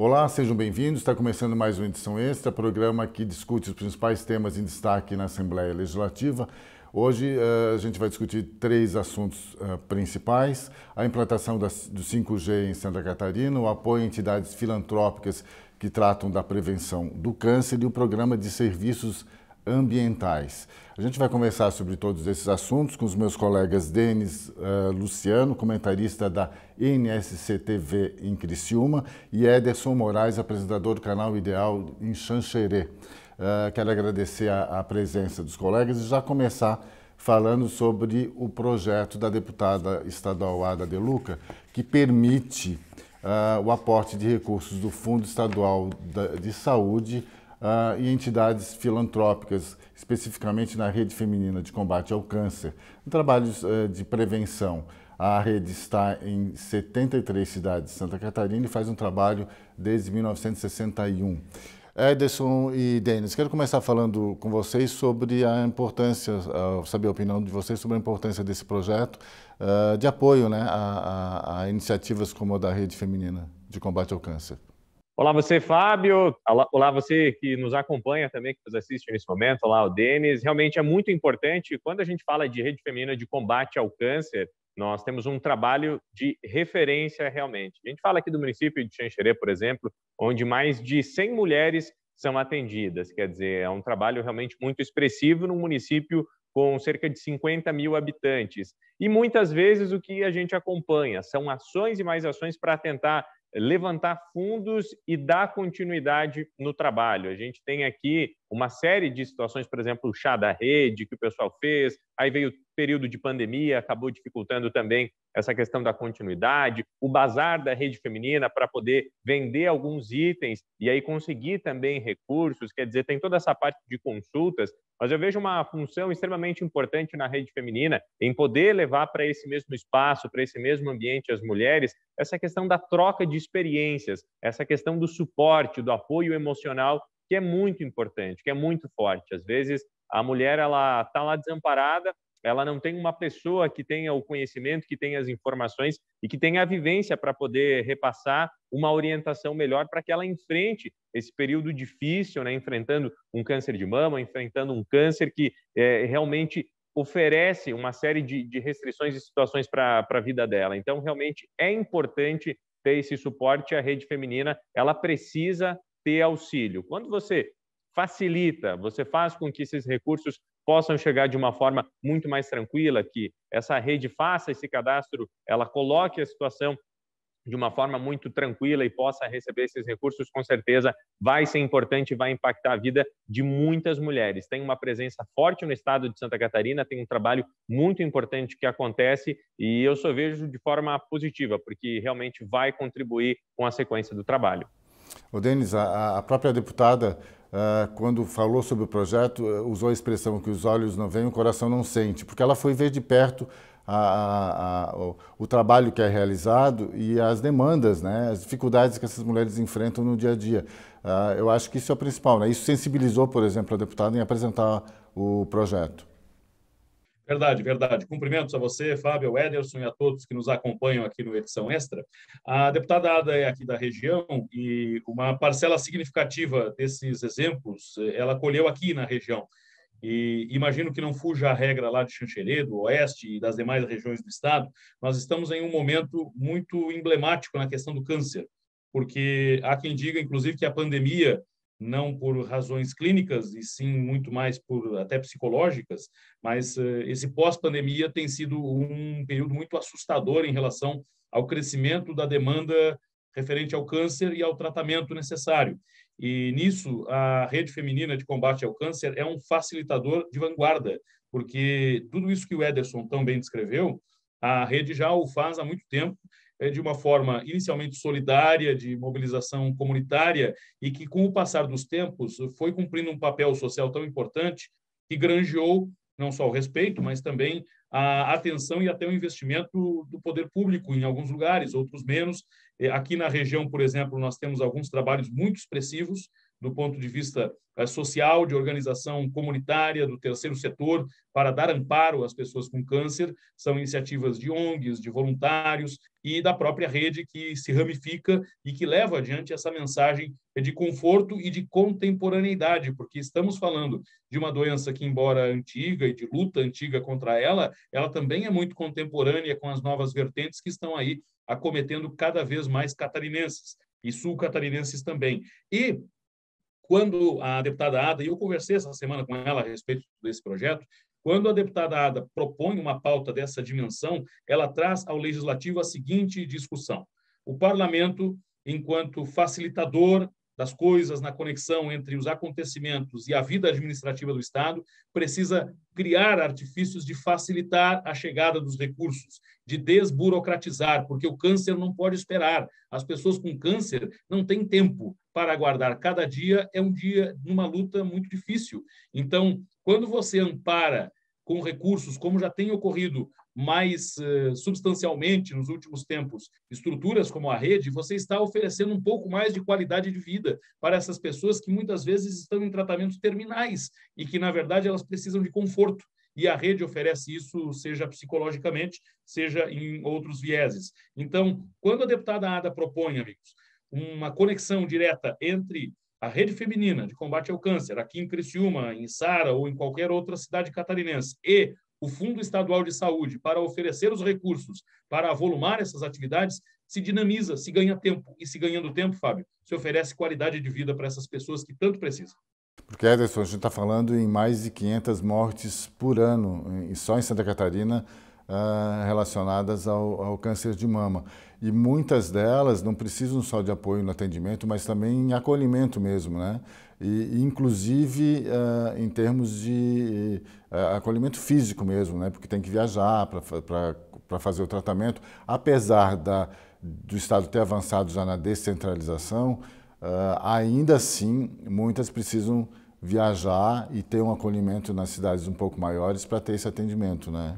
Olá, sejam bem-vindos. Está começando mais uma edição extra, programa que discute os principais temas em destaque na Assembleia Legislativa. Hoje eh, a gente vai discutir três assuntos eh, principais: a implantação do 5G em Santa Catarina, o apoio a entidades filantrópicas que tratam da prevenção do câncer e o programa de serviços ambientais. A gente vai conversar sobre todos esses assuntos com os meus colegas Denis uh, Luciano, comentarista da NSC-TV em Criciúma, e Ederson Moraes, apresentador do canal Ideal em Xanxerê. Uh, quero agradecer a, a presença dos colegas e já começar falando sobre o projeto da deputada estadual Ada De Luca, que permite uh, o aporte de recursos do Fundo Estadual de Saúde uh, e entidades filantrópicas especificamente na rede feminina de combate ao câncer, em trabalhos eh, de prevenção. A rede está em 73 cidades de Santa Catarina e faz um trabalho desde 1961. Ederson e Denis, quero começar falando com vocês sobre a importância, eh, saber a opinião de vocês sobre a importância desse projeto eh, de apoio né, a, a, a iniciativas como a da Rede Feminina de Combate ao Câncer. Olá você, Fábio. Olá, você que nos acompanha também, que nos assiste nesse momento. Olá, o Denis. Realmente é muito importante, quando a gente fala de rede feminina de combate ao câncer, nós temos um trabalho de referência realmente. A gente fala aqui do município de Xanxerê, por exemplo, onde mais de 100 mulheres são atendidas. Quer dizer, é um trabalho realmente muito expressivo num município com cerca de 50 mil habitantes. E muitas vezes o que a gente acompanha são ações e mais ações para tentar levantar fundos e dar continuidade no trabalho. A gente tem aqui uma série de situações, por exemplo, o chá da rede que o pessoal fez, aí veio período de pandemia acabou dificultando também essa questão da continuidade, o bazar da rede feminina para poder vender alguns itens e aí conseguir também recursos, quer dizer, tem toda essa parte de consultas, mas eu vejo uma função extremamente importante na rede feminina em poder levar para esse mesmo espaço, para esse mesmo ambiente as mulheres, essa questão da troca de experiências, essa questão do suporte, do apoio emocional que é muito importante, que é muito forte. Às vezes a mulher ela está lá desamparada, ela não tem uma pessoa que tenha o conhecimento, que tenha as informações e que tenha a vivência para poder repassar uma orientação melhor para que ela enfrente esse período difícil, né? enfrentando um câncer de mama, enfrentando um câncer que é, realmente oferece uma série de, de restrições e situações para a vida dela. Então, realmente é importante ter esse suporte. A rede feminina ela precisa ter auxílio. Quando você facilita, você faz com que esses recursos possam chegar de uma forma muito mais tranquila, que essa rede faça esse cadastro, ela coloque a situação de uma forma muito tranquila e possa receber esses recursos, com certeza vai ser importante e vai impactar a vida de muitas mulheres. Tem uma presença forte no estado de Santa Catarina, tem um trabalho muito importante que acontece e eu só vejo de forma positiva, porque realmente vai contribuir com a sequência do trabalho. O Denis, a própria deputada Uh, quando falou sobre o projeto, eh, usou a expressão que os olhos não veem, o coração não sente, porque ela foi ver de perto a, a, a, o, o, trabalho que é realizado e as demandas, né, as dificuldades que essas mulheres enfrentam no dia a dia. Uh, eu acho que isso é o principal. Né? Isso sensibilizou, por exemplo, a deputada em apresentar o projeto. Verdade, verdade. Cumprimentos a você, Fábio, Ederson e a todos que nos acompanham aqui no Edição Extra. A deputada Ada é aqui da região e uma parcela significativa desses exemplos eh, ela colheu aqui na região. E imagino que não fuja a regra lá de Xanxerê, do Oeste e das demais regiões do Estado. Nós estamos em um momento muito emblemático na questão do câncer, porque há quem diga, inclusive, que a pandemia não por razões clínicas e sim muito mais por até psicológicas, mas eh, esse pós-pandemia tem sido um período muito assustador em relação ao crescimento da demanda referente ao câncer e ao tratamento necessário. E nisso a rede feminina de combate ao câncer é um facilitador de vanguarda, porque tudo isso que o Ederson tão bem descreveu, a rede já o faz há muito tempo é, de uma forma inicialmente solidária, de mobilização comunitária, e que, com o passar dos tempos, foi cumprindo um papel social tão importante que granjeou não só o respeito, mas também a atenção e até o investimento do poder público em alguns lugares, outros menos. É, aqui na região, por exemplo, nós temos alguns trabalhos muito expressivos do ponto de vista eh, social, de organização comunitária, do terceiro setor, para dar amparo às pessoas com câncer. São iniciativas de ONGs, de voluntários e da própria rede que se ramifica e que leva adiante essa mensagem de conforto e de contemporaneidade, porque estamos falando de uma doença que, embora antiga e de luta antiga contra ela, ela também é muito contemporânea com as novas vertentes que estão aí acometendo cada vez mais catarinenses e sul-catarinenses também. E quando a deputada Ada, e eu conversei essa semana com ela a respeito desse projeto, quando a deputada Ada propõe uma pauta dessa dimensão, ela traz ao legislativo a seguinte discussão: o parlamento, enquanto facilitador das coisas na conexão entre os acontecimentos e a vida administrativa do Estado, precisa criar artifícios de facilitar a chegada dos recursos, de desburocratizar, porque o câncer não pode esperar. As pessoas com câncer não têm tempo, para aguardar cada dia é um dia numa luta muito difícil. Então, quando você ampara com recursos, como já tem ocorrido mais uh, substancialmente nos últimos tempos, estruturas como a rede, você está oferecendo um pouco mais de qualidade de vida para essas pessoas que muitas vezes estão em tratamentos terminais e que, na verdade, elas precisam de conforto. E a rede oferece isso, seja psicologicamente, seja em outros vieses. Então, quando a deputada Ada propõe, amigos, uma conexão direta entre a rede feminina de combate ao câncer, aqui em Criciúma, em Sara ou em qualquer outra cidade catarinense, e o Fundo Estadual de Saúde para oferecer os recursos para avolumar essas atividades, se dinamiza, se ganha tempo. E se ganhando tempo, Fábio, se oferece qualidade de vida para essas pessoas que tanto precisam. Porque, Ederson, a gente está falando em mais de 500 mortes por ano, só em Santa Catarina, ah, relacionadas ao, ao câncer de mama e muitas delas não precisam só de apoio no atendimento, mas também em acolhimento mesmo, né? E, inclusive uh, em termos de uh, acolhimento físico mesmo, né? Porque tem que viajar para fazer o tratamento, apesar da, do Estado ter avançado já na descentralização, uh, ainda assim muitas precisam viajar e ter um acolhimento nas cidades um pouco maiores para ter esse atendimento, né?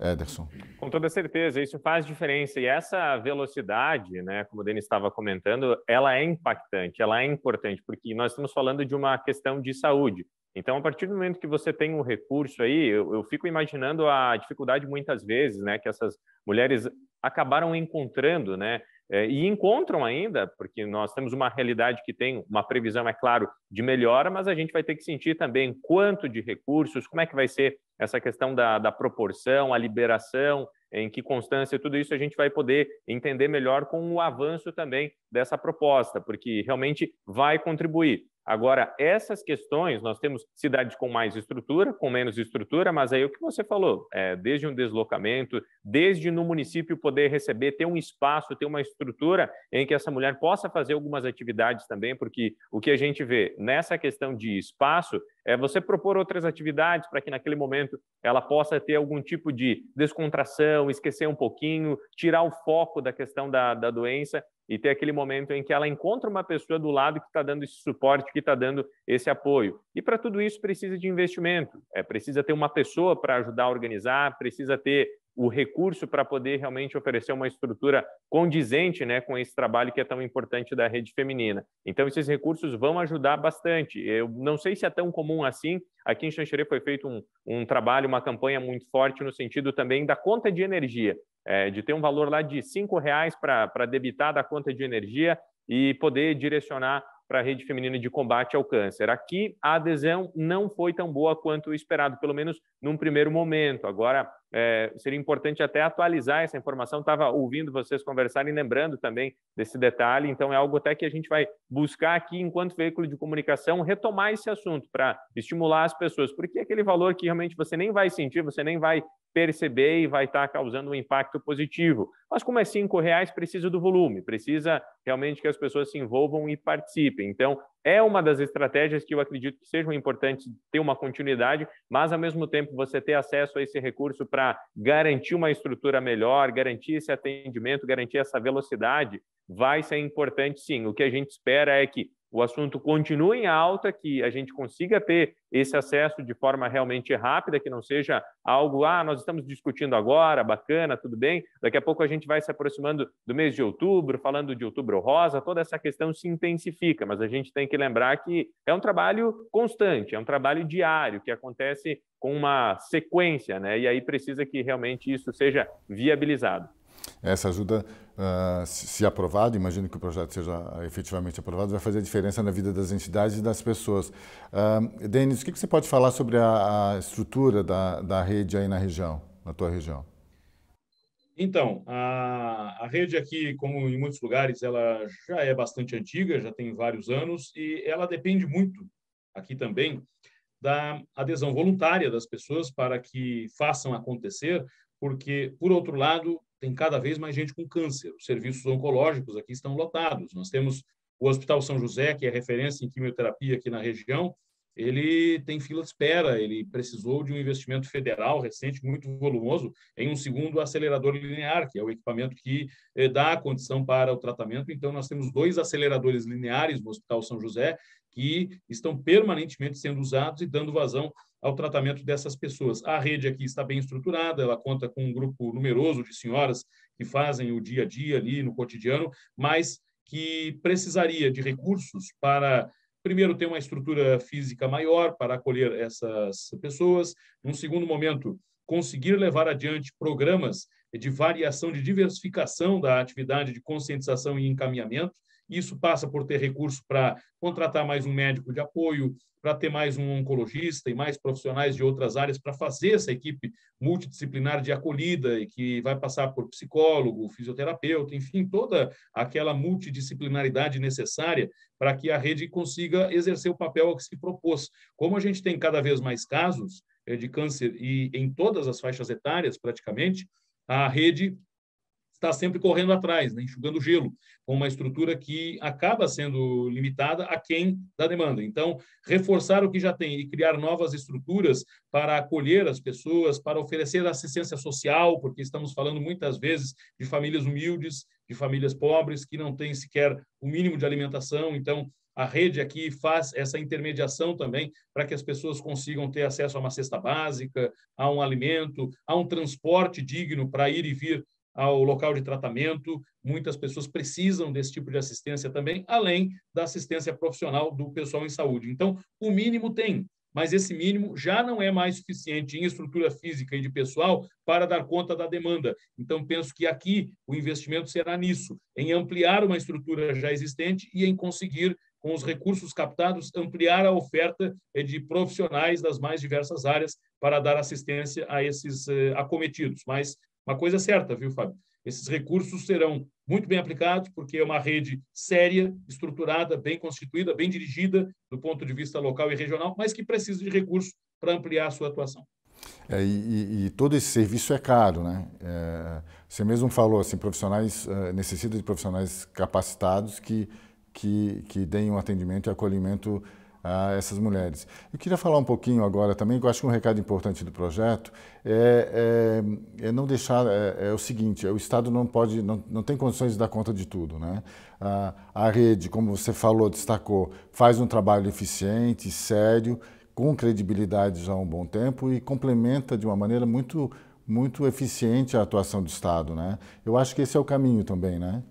Ederson. Com toda certeza, isso faz diferença. E essa velocidade, né, como o Denis estava comentando, ela é impactante, ela é importante, porque nós estamos falando de uma questão de saúde. Então, a partir do momento que você tem um recurso aí, eu, eu fico imaginando a dificuldade muitas vezes, né, que essas mulheres acabaram encontrando, né, é, e encontram ainda, porque nós temos uma realidade que tem uma previsão, é claro, de melhora, mas a gente vai ter que sentir também quanto de recursos, como é que vai ser essa questão da, da proporção, a liberação, em que constância, tudo isso a gente vai poder entender melhor com o avanço também dessa proposta, porque realmente vai contribuir Agora, essas questões, nós temos cidades com mais estrutura, com menos estrutura, mas aí é o que você falou, é, desde um deslocamento, desde no município poder receber, ter um espaço, ter uma estrutura em que essa mulher possa fazer algumas atividades também, porque o que a gente vê nessa questão de espaço é você propor outras atividades para que naquele momento ela possa ter algum tipo de descontração, esquecer um pouquinho, tirar o foco da questão da, da doença e ter aquele momento em que ela encontra uma pessoa do lado que está dando esse suporte, que está dando esse apoio. E para tudo isso precisa de investimento, é, precisa ter uma pessoa para ajudar a organizar, precisa ter o recurso para poder realmente oferecer uma estrutura condizente né, com esse trabalho que é tão importante da rede feminina. Então, esses recursos vão ajudar bastante. Eu não sei se é tão comum assim. Aqui em Xanxerê foi feito um, um trabalho, uma campanha muito forte no sentido também da conta de energia é, de ter um valor lá de R$ reais para debitar da conta de energia e poder direcionar para a rede feminina de combate ao câncer. Aqui a adesão não foi tão boa quanto esperado, pelo menos num primeiro momento. Agora é, seria importante até atualizar essa informação. Estava ouvindo vocês conversarem, lembrando também desse detalhe. Então, é algo até que a gente vai buscar aqui, enquanto veículo de comunicação, retomar esse assunto para estimular as pessoas, porque é aquele valor que realmente você nem vai sentir, você nem vai perceber e vai estar tá causando um impacto positivo. Mas como é cinco reais, precisa do volume, precisa realmente que as pessoas se envolvam e participem. Então, é uma das estratégias que eu acredito que sejam importantes ter uma continuidade, mas ao mesmo tempo você ter acesso a esse recurso para garantir uma estrutura melhor, garantir esse atendimento, garantir essa velocidade, vai ser importante sim. O que a gente espera é que o assunto continue em alta, que a gente consiga ter esse acesso de forma realmente rápida, que não seja algo, ah, nós estamos discutindo agora, bacana, tudo bem. Daqui a pouco a gente vai se aproximando do mês de outubro, falando de outubro rosa, toda essa questão se intensifica, mas a gente tem que lembrar que é um trabalho constante, é um trabalho diário, que acontece com uma sequência, né? E aí precisa que realmente isso seja viabilizado. Essa ajuda, uh, se aprovada, imagino que o projeto seja efetivamente aprovado, vai fazer a diferença na vida das entidades e das pessoas. Uh, Denis, o que, que você pode falar sobre a, a estrutura da, da rede aí na região, na tua região? Então, a, a, rede aqui, como em muitos lugares, ela já é bastante antiga, já tem vários anos, e ela depende muito, aqui também, da adesão voluntária das pessoas para que façam acontecer, porque, por outro lado, tem cada vez mais gente com câncer. Os serviços oncológicos aqui estão lotados. Nós temos o Hospital São José, que é referência em quimioterapia aqui na região, ele tem fila de espera, ele precisou de um investimento federal recente muito volumoso em um segundo acelerador linear, que é o equipamento que eh, dá a condição para o tratamento. Então, nós temos dois aceleradores lineares no Hospital São José que estão permanentemente sendo usados e dando vazão ao tratamento dessas pessoas. A rede aqui está bem estruturada, ela conta com um grupo numeroso de senhoras que fazem o dia a dia ali no cotidiano, mas que precisaria de recursos para primeiro ter uma estrutura física maior para acolher essas pessoas, num segundo momento conseguir levar adiante programas de variação, de diversificação da atividade de conscientização e encaminhamento, isso passa por ter recurso para contratar mais um médico de apoio, para ter mais um oncologista e mais profissionais de outras áreas para fazer essa equipe multidisciplinar de acolhida e que vai passar por psicólogo, fisioterapeuta, enfim, toda aquela multidisciplinaridade necessária para que a rede consiga exercer o papel que se propôs. Como a gente tem cada vez mais casos eh, de câncer e em todas as faixas etárias praticamente, a rede está sempre correndo atrás, né? enxugando gelo, com uma estrutura que acaba sendo limitada a quem da demanda. Então, reforçar o que já tem e criar novas estruturas para acolher as pessoas, para oferecer assistência social, porque estamos falando muitas vezes de famílias humildes, de famílias pobres que não têm sequer o mínimo de alimentação. Então, a rede aqui faz essa intermediação também para que as pessoas consigam ter acesso a uma cesta básica, a um alimento, a um transporte digno para ir e vir ao local de tratamento. Muitas pessoas precisam desse tipo de assistência também, além da assistência profissional do pessoal em saúde. Então, o mínimo tem, mas esse mínimo já não é mais suficiente em estrutura física e de pessoal para dar conta da demanda. Então, penso que aqui o investimento será nisso, em ampliar uma estrutura já existente e em conseguir, com os recursos captados, ampliar a oferta de profissionais das mais diversas áreas para dar assistência a esses eh, acometidos. Mas uma coisa certa, viu, Fábio? Esses recursos serão muito bem aplicados, porque é uma rede séria, estruturada, bem constituída, bem dirigida do ponto de vista local e regional, mas que precisa de recursos para ampliar a sua atuação. É, e, e, todo esse serviço é caro, né? É, você mesmo falou assim, profissionais é, necessita de profissionais capacitados que que, que deem um atendimento e acolhimento a essas mulheres. Eu queria falar um pouquinho agora também, eu acho que um recado importante do projeto é, é, é não deixar, é, é, o seguinte, é o Estado não pode, não, não tem condições de dar conta de tudo, né? A, a rede, como você falou, destacou, faz um trabalho eficiente, sério, com credibilidade já há um bom tempo e complementa de uma maneira muito, muito eficiente a atuação do Estado, né? Eu acho que esse é o caminho também, né?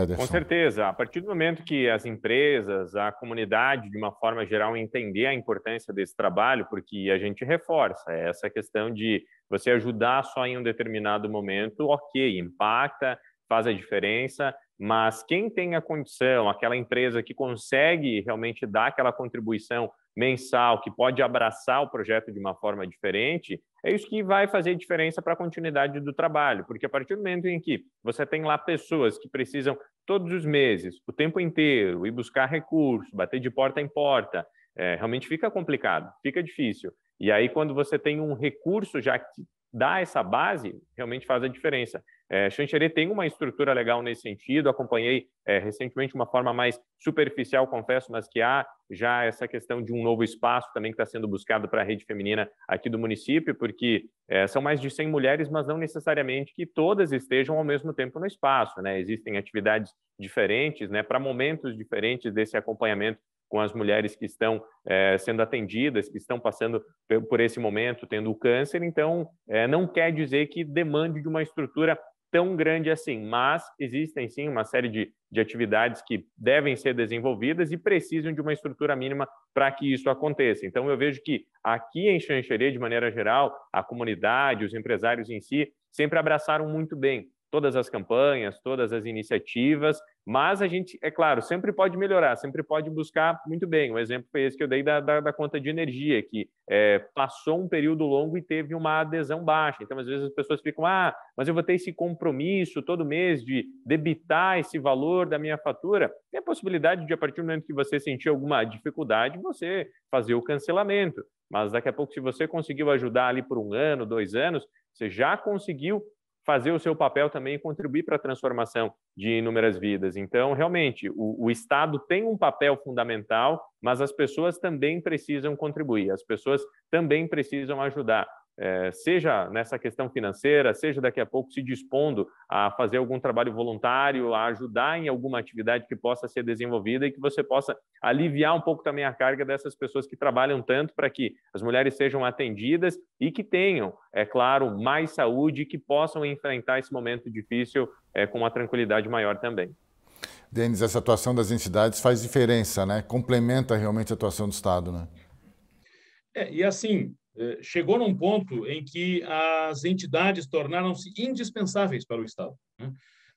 Ederson. Com certeza. A partir do momento que as empresas, a comunidade, de uma forma geral, entender a importância desse trabalho, porque a gente reforça é essa questão de você ajudar só em um determinado momento, ok, impacta, faz a diferença, mas quem tem a condição, aquela empresa que consegue realmente dar aquela contribuição mensal, que pode abraçar o projeto de uma forma diferente, é isso que vai fazer diferença para a continuidade do trabalho, porque a partir do momento em que você tem lá pessoas que precisam todos os meses, o tempo inteiro, ir buscar recurso, bater de porta em porta, é, realmente fica complicado, fica difícil. E aí, quando você tem um recurso já que dar essa base realmente faz a diferença. É, Xanxerê tem uma estrutura legal nesse sentido, acompanhei é, recentemente uma forma mais superficial, confesso, mas que há já essa questão de um novo espaço também que está sendo buscado para a rede feminina aqui do município, porque é, são mais de 100 mulheres, mas não necessariamente que todas estejam ao mesmo tempo no espaço, né? Existem atividades diferentes, né, para momentos diferentes desse acompanhamento com as mulheres que estão é, sendo atendidas, que estão passando por esse momento, tendo o câncer. Então, é, não quer dizer que demande de uma estrutura tão grande assim, mas existem sim uma série de, de atividades que devem ser desenvolvidas e precisam de uma estrutura mínima para que isso aconteça. Então, eu vejo que aqui em Xanxerê, de maneira geral, a comunidade, os empresários em si, sempre abraçaram muito bem todas as campanhas, todas as iniciativas, mas a gente, é claro, sempre pode melhorar, sempre pode buscar muito bem. O um exemplo foi esse que eu dei da, da, da conta de energia, que é, passou um período longo e teve uma adesão baixa. Então, às vezes, as pessoas ficam, ah, mas eu vou ter esse compromisso todo mês de debitar esse valor da minha fatura. Tem a possibilidade de, a partir do momento que você sentir alguma dificuldade, você fazer o cancelamento. Mas daqui a pouco, se você conseguiu ajudar ali por um ano, dois anos, você já conseguiu fazer o seu papel também e contribuir para a transformação de inúmeras vidas. Então, realmente, o, o, Estado tem um papel fundamental, mas as pessoas também precisam contribuir, as pessoas também precisam ajudar é, seja nessa questão financeira, seja daqui a pouco se dispondo a fazer algum trabalho voluntário, a ajudar em alguma atividade que possa ser desenvolvida e que você possa aliviar um pouco também a carga dessas pessoas que trabalham tanto para que as mulheres sejam atendidas e que tenham, é claro, mais saúde e que possam enfrentar esse momento difícil é, com uma tranquilidade maior também. Denis, essa atuação das entidades faz diferença, né? Complementa realmente a atuação do Estado, né? É, e assim, eh, chegou num ponto em que as entidades tornaram-se indispensáveis para o Estado, né?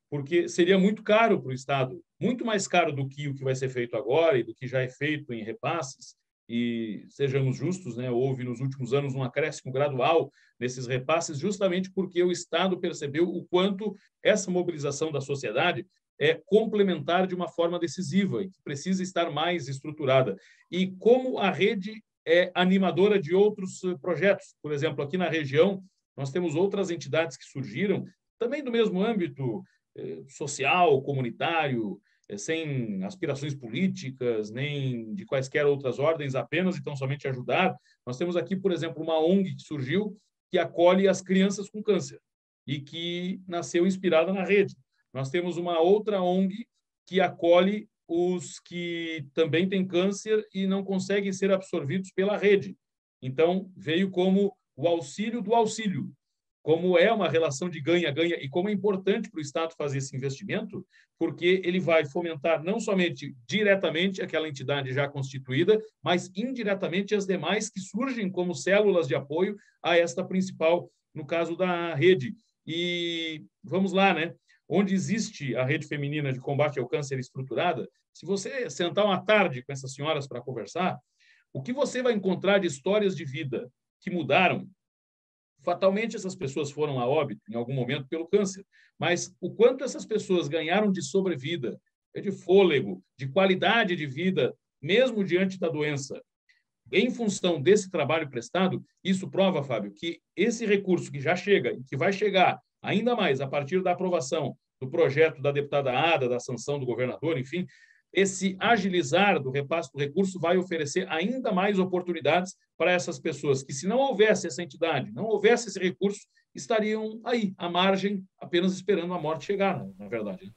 porque seria muito caro para o Estado, muito mais caro do que o que vai ser feito agora e do que já é feito em repasses. E sejamos justos, né? houve nos últimos anos um acréscimo gradual nesses repasses, justamente porque o Estado percebeu o quanto essa mobilização da sociedade é complementar de uma forma decisiva e que precisa estar mais estruturada. E como a rede é animadora de outros eh, projetos. Por exemplo, aqui na região, nós temos outras entidades que surgiram, também do mesmo âmbito eh, social, comunitário, eh, sem aspirações políticas, nem de quaisquer outras ordens, apenas então tão somente ajudar. Nós temos aqui, por exemplo, uma ONG que surgiu que acolhe as crianças com câncer e que nasceu inspirada na rede. Nós temos uma outra ONG que acolhe os que também têm câncer e não conseguem ser absorvidos pela rede. Então, veio como o auxílio do auxílio. Como é uma relação de ganha-ganha e como é importante para o Estado fazer esse investimento, porque ele vai fomentar não somente diretamente aquela entidade já constituída, mas indiretamente as demais que surgem como células de apoio a esta principal, no caso da rede. E vamos lá, né? onde existe a rede feminina de combate ao câncer estruturada, se você sentar uma tarde com essas senhoras para conversar, o que você vai encontrar de histórias de vida que mudaram? Fatalmente, essas pessoas foram a óbito em algum momento pelo câncer, mas o quanto essas pessoas ganharam de sobrevida, de fôlego, de qualidade de vida, mesmo diante da doença, em função desse trabalho prestado, isso prova, Fábio, que esse recurso que já chega e que vai chegar ainda mais a partir da aprovação do projeto da deputada Ada, da sanção do governador, enfim, esse agilizar do repasse do recurso vai oferecer ainda mais oportunidades para essas pessoas que, se não houvesse essa entidade, não houvesse esse recurso, estariam aí, à margem, apenas esperando a morte chegar, na né? é verdade. Né?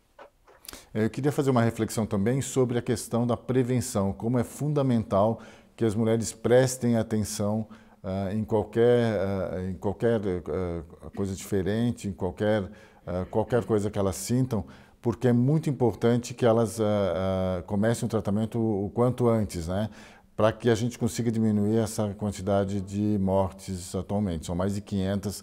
É, eu queria fazer uma reflexão também sobre a questão da prevenção, como é fundamental que as mulheres prestem atenção uh, em qualquer, uh, em qualquer uh, coisa diferente, em qualquer, qualquer coisa que elas sintam, porque é muito importante que elas comecem o tratamento o quanto antes, né? para que a gente consiga diminuir essa quantidade de mortes atualmente. São mais de 500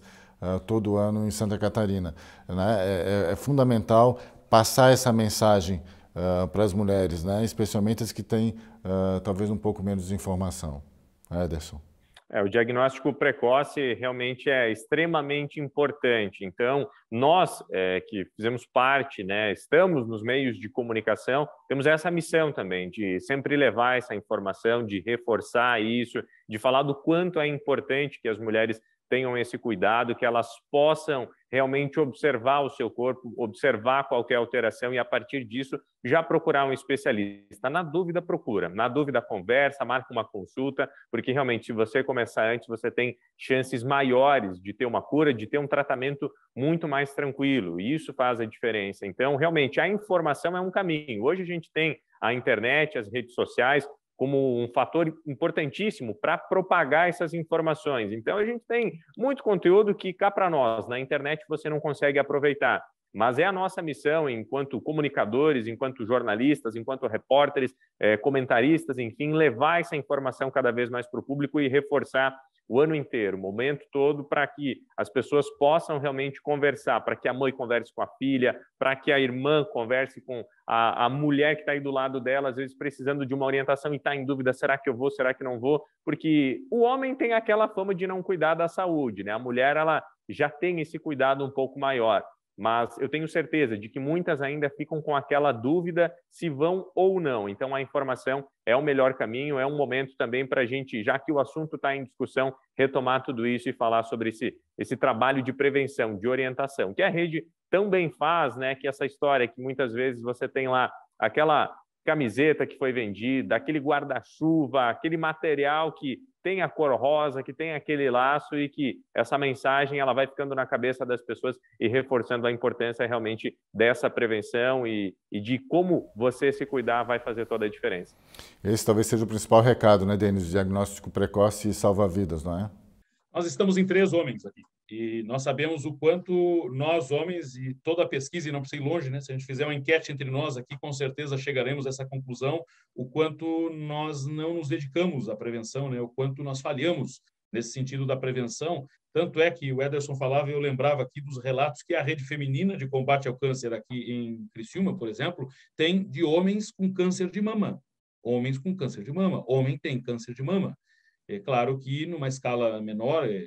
todo ano em Santa Catarina. Né? É, é, é fundamental passar essa mensagem uh, para as mulheres, né? especialmente as que têm uh, talvez um pouco menos de informação. Né, Ederson. É, o diagnóstico precoce realmente é extremamente importante. Então, nós é, que fizemos parte, né, estamos nos meios de comunicação, temos essa missão também de sempre levar essa informação, de reforçar isso, de falar do quanto é importante que as mulheres tenham esse cuidado, que elas possam realmente observar o seu corpo, observar qualquer alteração e, a partir disso, já procurar um especialista. Na dúvida, procura. Na dúvida, conversa, marca uma consulta, porque realmente, se você começar antes, você tem chances maiores de ter uma cura, de ter um tratamento muito mais tranquilo. E isso faz a diferença. Então, realmente, a informação é um caminho. Hoje a gente tem a internet, as redes sociais, como um fator importantíssimo para propagar essas informações. Então, a gente tem muito conteúdo que cá para nós, na internet, você não consegue aproveitar. Mas é a nossa missão, enquanto comunicadores, enquanto jornalistas, enquanto repórteres, eh, comentaristas, enfim, levar essa informação cada vez mais para o público e reforçar o ano inteiro, o momento todo, para que as pessoas possam realmente conversar, para que a mãe converse com a filha, para que a irmã converse com a, a mulher que está aí do lado dela, às vezes precisando de uma orientação e está em dúvida: será que eu vou, será que não vou? Porque o homem tem aquela fama de não cuidar da saúde, né? A mulher, ela já tem esse cuidado um pouco maior mas eu tenho certeza de que muitas ainda ficam com aquela dúvida se vão ou não. Então, a informação é o melhor caminho, é um momento também para a gente, já que o assunto está em discussão, retomar tudo isso e falar sobre esse, esse trabalho de prevenção, de orientação, que a rede tão bem faz, né? Que essa história que muitas vezes você tem lá aquela camiseta que foi vendida, aquele guarda-chuva, aquele material que tem a cor rosa, que tem aquele laço e que essa mensagem ela vai ficando na cabeça das pessoas e reforçando a importância realmente dessa prevenção e, e de como você se cuidar vai fazer toda a diferença. Esse talvez seja o principal recado, né, Denis? Diagnóstico precoce e salva vidas, não é? Nós estamos em três homens aqui. E nós sabemos o quanto nós, homens, e toda a pesquisa, e não precisa ir longe, né? se a gente fizer uma enquete entre nós aqui, com certeza chegaremos a essa conclusão, o quanto nós não nos dedicamos à prevenção, né? o quanto nós falhamos nesse sentido da prevenção. Tanto é que o Ederson falava, eu lembrava aqui dos relatos que a rede feminina de combate ao câncer aqui em Criciúma, por exemplo, tem de homens com câncer de mama. Homens com câncer de mama. Homem tem câncer de mama. É claro que numa escala menor, é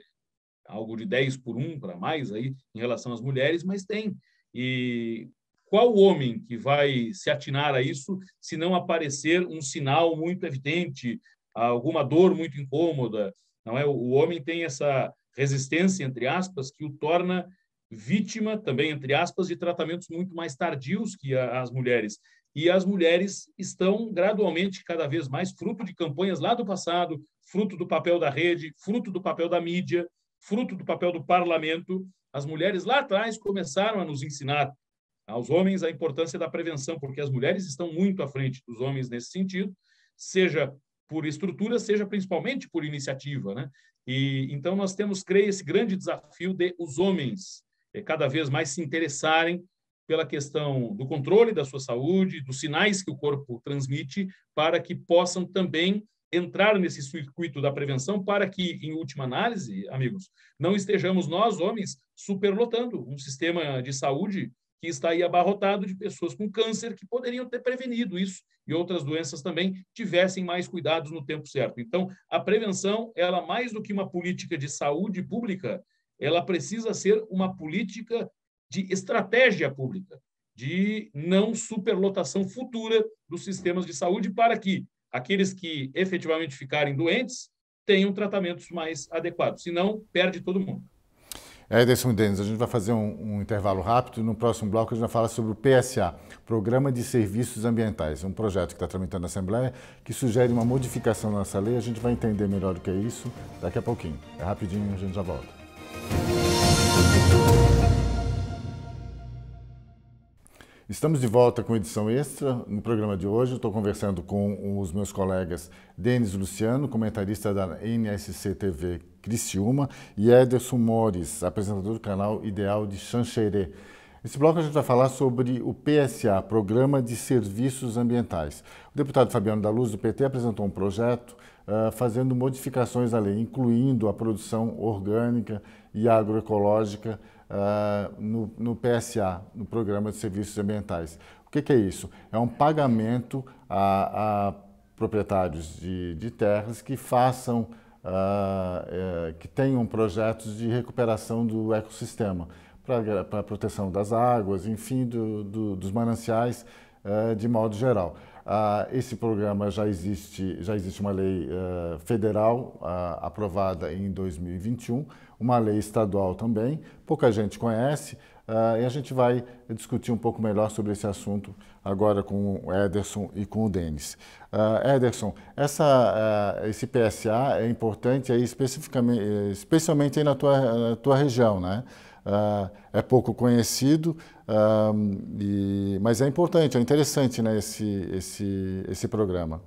algo de 10 por 1 para mais aí em relação às mulheres, mas tem. E qual homem que vai se atinar a isso se não aparecer um sinal muito evidente, alguma dor muito incômoda? Não é o homem tem essa resistência entre aspas que o torna vítima também entre aspas de tratamentos muito mais tardios que as mulheres. E as mulheres estão gradualmente cada vez mais fruto de campanhas lá do passado, fruto do papel da rede, fruto do papel da mídia, fruto do papel do parlamento, as mulheres lá atrás começaram a nos ensinar aos homens a importância da prevenção, porque as mulheres estão muito à frente dos homens nesse sentido, seja por estrutura, seja principalmente por iniciativa, né? E então nós temos, creio, esse grande desafio de os homens eh, cada vez mais se interessarem pela questão do controle da sua saúde, dos sinais que o corpo transmite, para que possam também entrar nesse circuito da prevenção para que, em última análise, amigos, não estejamos nós, homens, superlotando um sistema de saúde que está aí abarrotado de pessoas com câncer que poderiam ter prevenido isso e outras doenças também tivessem mais cuidados no tempo certo. Então, a prevenção, ela mais do que uma política de saúde pública, ela precisa ser uma política de estratégia pública, de não superlotação futura dos sistemas de saúde para que aqueles que efetivamente ficarem doentes tenham tratamentos mais adequados, senão perde todo mundo. É, Edson Denis, a gente vai fazer um, um intervalo rápido. No próximo bloco, a gente vai falar sobre o PSA, Programa de Serviços Ambientais, um projeto que está tramitando na Assembleia, que sugere uma modificação na nossa lei. A gente vai entender melhor o que é isso daqui a pouquinho. É rapidinho, a gente já volta. Música Estamos de volta com edição extra. No programa de hoje, estou conversando com os meus colegas Denis Luciano, comentarista da NSC TV Criciúma, e Ederson Mores, apresentador do canal Ideal de Xanxerê. Nesse bloco, a gente vai falar sobre o PSA, Programa de Serviços Ambientais. O deputado Fabiano da Luz, do PT, apresentou um projeto uh, fazendo modificações à lei, incluindo a produção orgânica e agroecológica uh, no, no, PSA, no Programa de Serviços Ambientais. O que, que é isso? É um pagamento a, a proprietários de, de, terras que façam, uh, que tenham projetos de recuperação do ecossistema para a proteção das águas, enfim, do, do, dos mananciais uh, de modo geral. Uh, esse programa já existe, já existe uma lei uh, federal aprovada em 2021 uma lei estadual também, pouca gente conhece, uh, e a gente vai discutir um pouco melhor sobre esse assunto agora com o Ederson e com o Denis. Uh, Ederson, essa, uh, esse PSA é importante aí especificamente, especialmente aí na tua, na tua região, né? Uh, é pouco conhecido, uh, e, mas é importante, é interessante né, esse, esse, esse programa.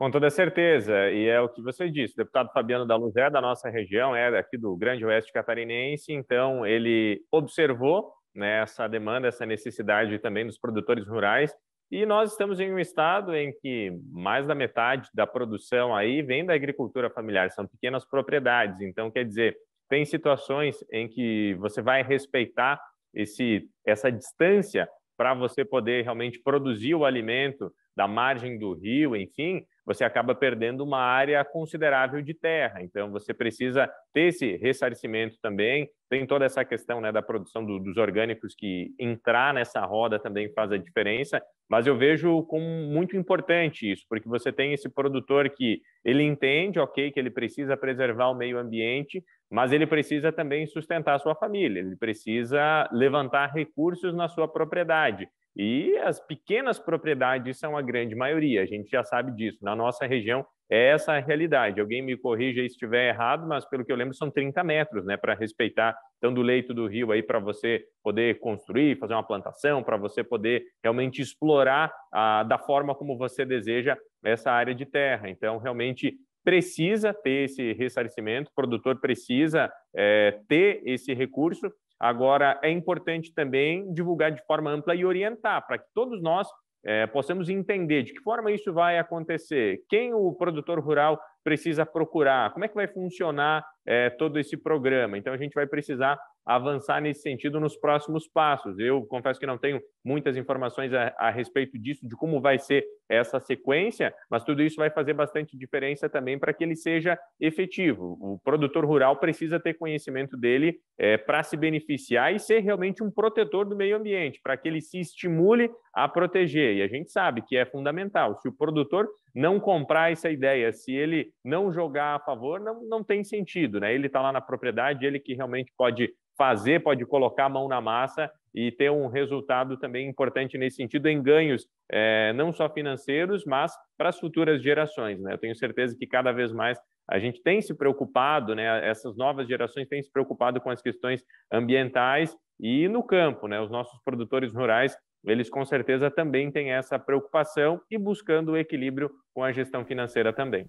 Com toda certeza, e é o que você disse, o deputado Fabiano da Luz é da nossa região, é aqui do Grande Oeste Catarinense, então ele observou né, essa demanda, essa necessidade também dos produtores rurais, e nós estamos em um estado em que mais da metade da produção aí vem da agricultura familiar, são pequenas propriedades, então quer dizer, tem situações em que você vai respeitar esse, essa distância para você poder realmente produzir o alimento da margem do rio, enfim, você acaba perdendo uma área considerável de terra. Então, você precisa ter esse ressarcimento também. Tem toda essa questão né, da produção do, dos orgânicos que entrar nessa roda também faz a diferença. Mas eu vejo como muito importante isso, porque você tem esse produtor que ele entende, ok, que ele precisa preservar o meio ambiente, mas ele precisa também sustentar a sua família, ele precisa levantar recursos na sua propriedade. E as pequenas propriedades são a grande maioria, a gente já sabe disso. Na nossa região é essa a realidade. Alguém me corrija se estiver errado, mas pelo que eu lembro são 30 metros, né, para respeitar então do leito do rio aí para você poder construir, fazer uma plantação, para você poder realmente explorar ah, da forma como você deseja essa área de terra. Então realmente precisa ter esse ressarcimento, o produtor precisa é, ter esse recurso Agora, é importante também divulgar de forma ampla e orientar, para que todos nós é, possamos entender de que forma isso vai acontecer, quem o produtor rural precisa procurar, como é que vai funcionar é, todo esse programa. Então, a gente vai precisar avançar nesse sentido nos próximos passos. Eu confesso que não tenho muitas informações a, a, respeito disso, de como vai ser essa sequência, mas tudo isso vai fazer bastante diferença também para que ele seja efetivo. O produtor rural precisa ter conhecimento dele é, para se beneficiar e ser realmente um protetor do meio ambiente, para que ele se estimule a proteger. E a gente sabe que é fundamental. Se o produtor não comprar essa ideia, se ele não jogar a favor, não, não tem sentido. Né? Ele está lá na propriedade, ele que realmente pode fazer, pode colocar a mão na massa e ter um resultado também importante nesse sentido em ganhos é, não só financeiros, mas para as futuras gerações. Né? Eu tenho certeza que cada vez mais a gente tem se preocupado, né? essas novas gerações têm se preocupado com as questões ambientais e no campo. Né? Os nossos produtores rurais, eles com certeza também têm essa preocupação e buscando o equilíbrio com a gestão financeira também.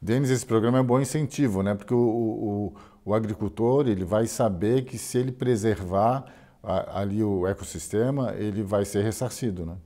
Denis, esse programa é um bom incentivo, né? Porque o, o, o agricultor ele vai saber que se ele preservar a, ali o ecossistema, ele vai ser ressarcido, né?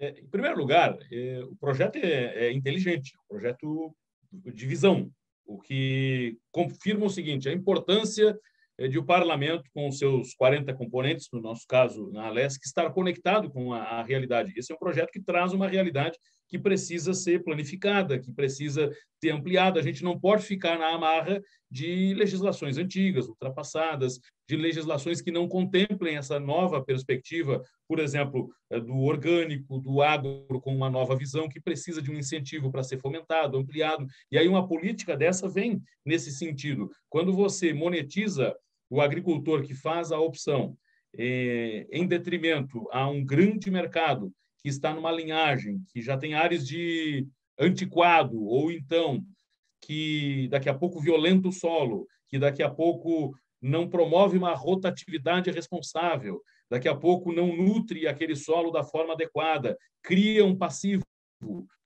É, em primeiro lugar, é, o projeto é, é inteligente, é um projeto de visão, o que confirma o seguinte, a importância é, de o parlamento, com seus 40 componentes, no nosso caso, na Alesc, estar conectado com a, a realidade. Esse é um projeto que traz uma realidade que precisa ser planificada, que precisa ser ampliada. A gente não pode ficar na amarra de legislações antigas, ultrapassadas, de legislações que não contemplem essa nova perspectiva, por exemplo, eh, do orgânico, do agro, com uma nova visão, que precisa de um incentivo para ser fomentado, ampliado. E aí uma política dessa vem nesse sentido. Quando você monetiza o agricultor que faz a opção eh, em detrimento a um grande mercado que está numa linhagem que já tem áreas de antiquado, ou então que daqui a pouco violenta o solo, que daqui a pouco não promove uma rotatividade responsável, daqui a pouco não nutre aquele solo da forma adequada, cria um passivo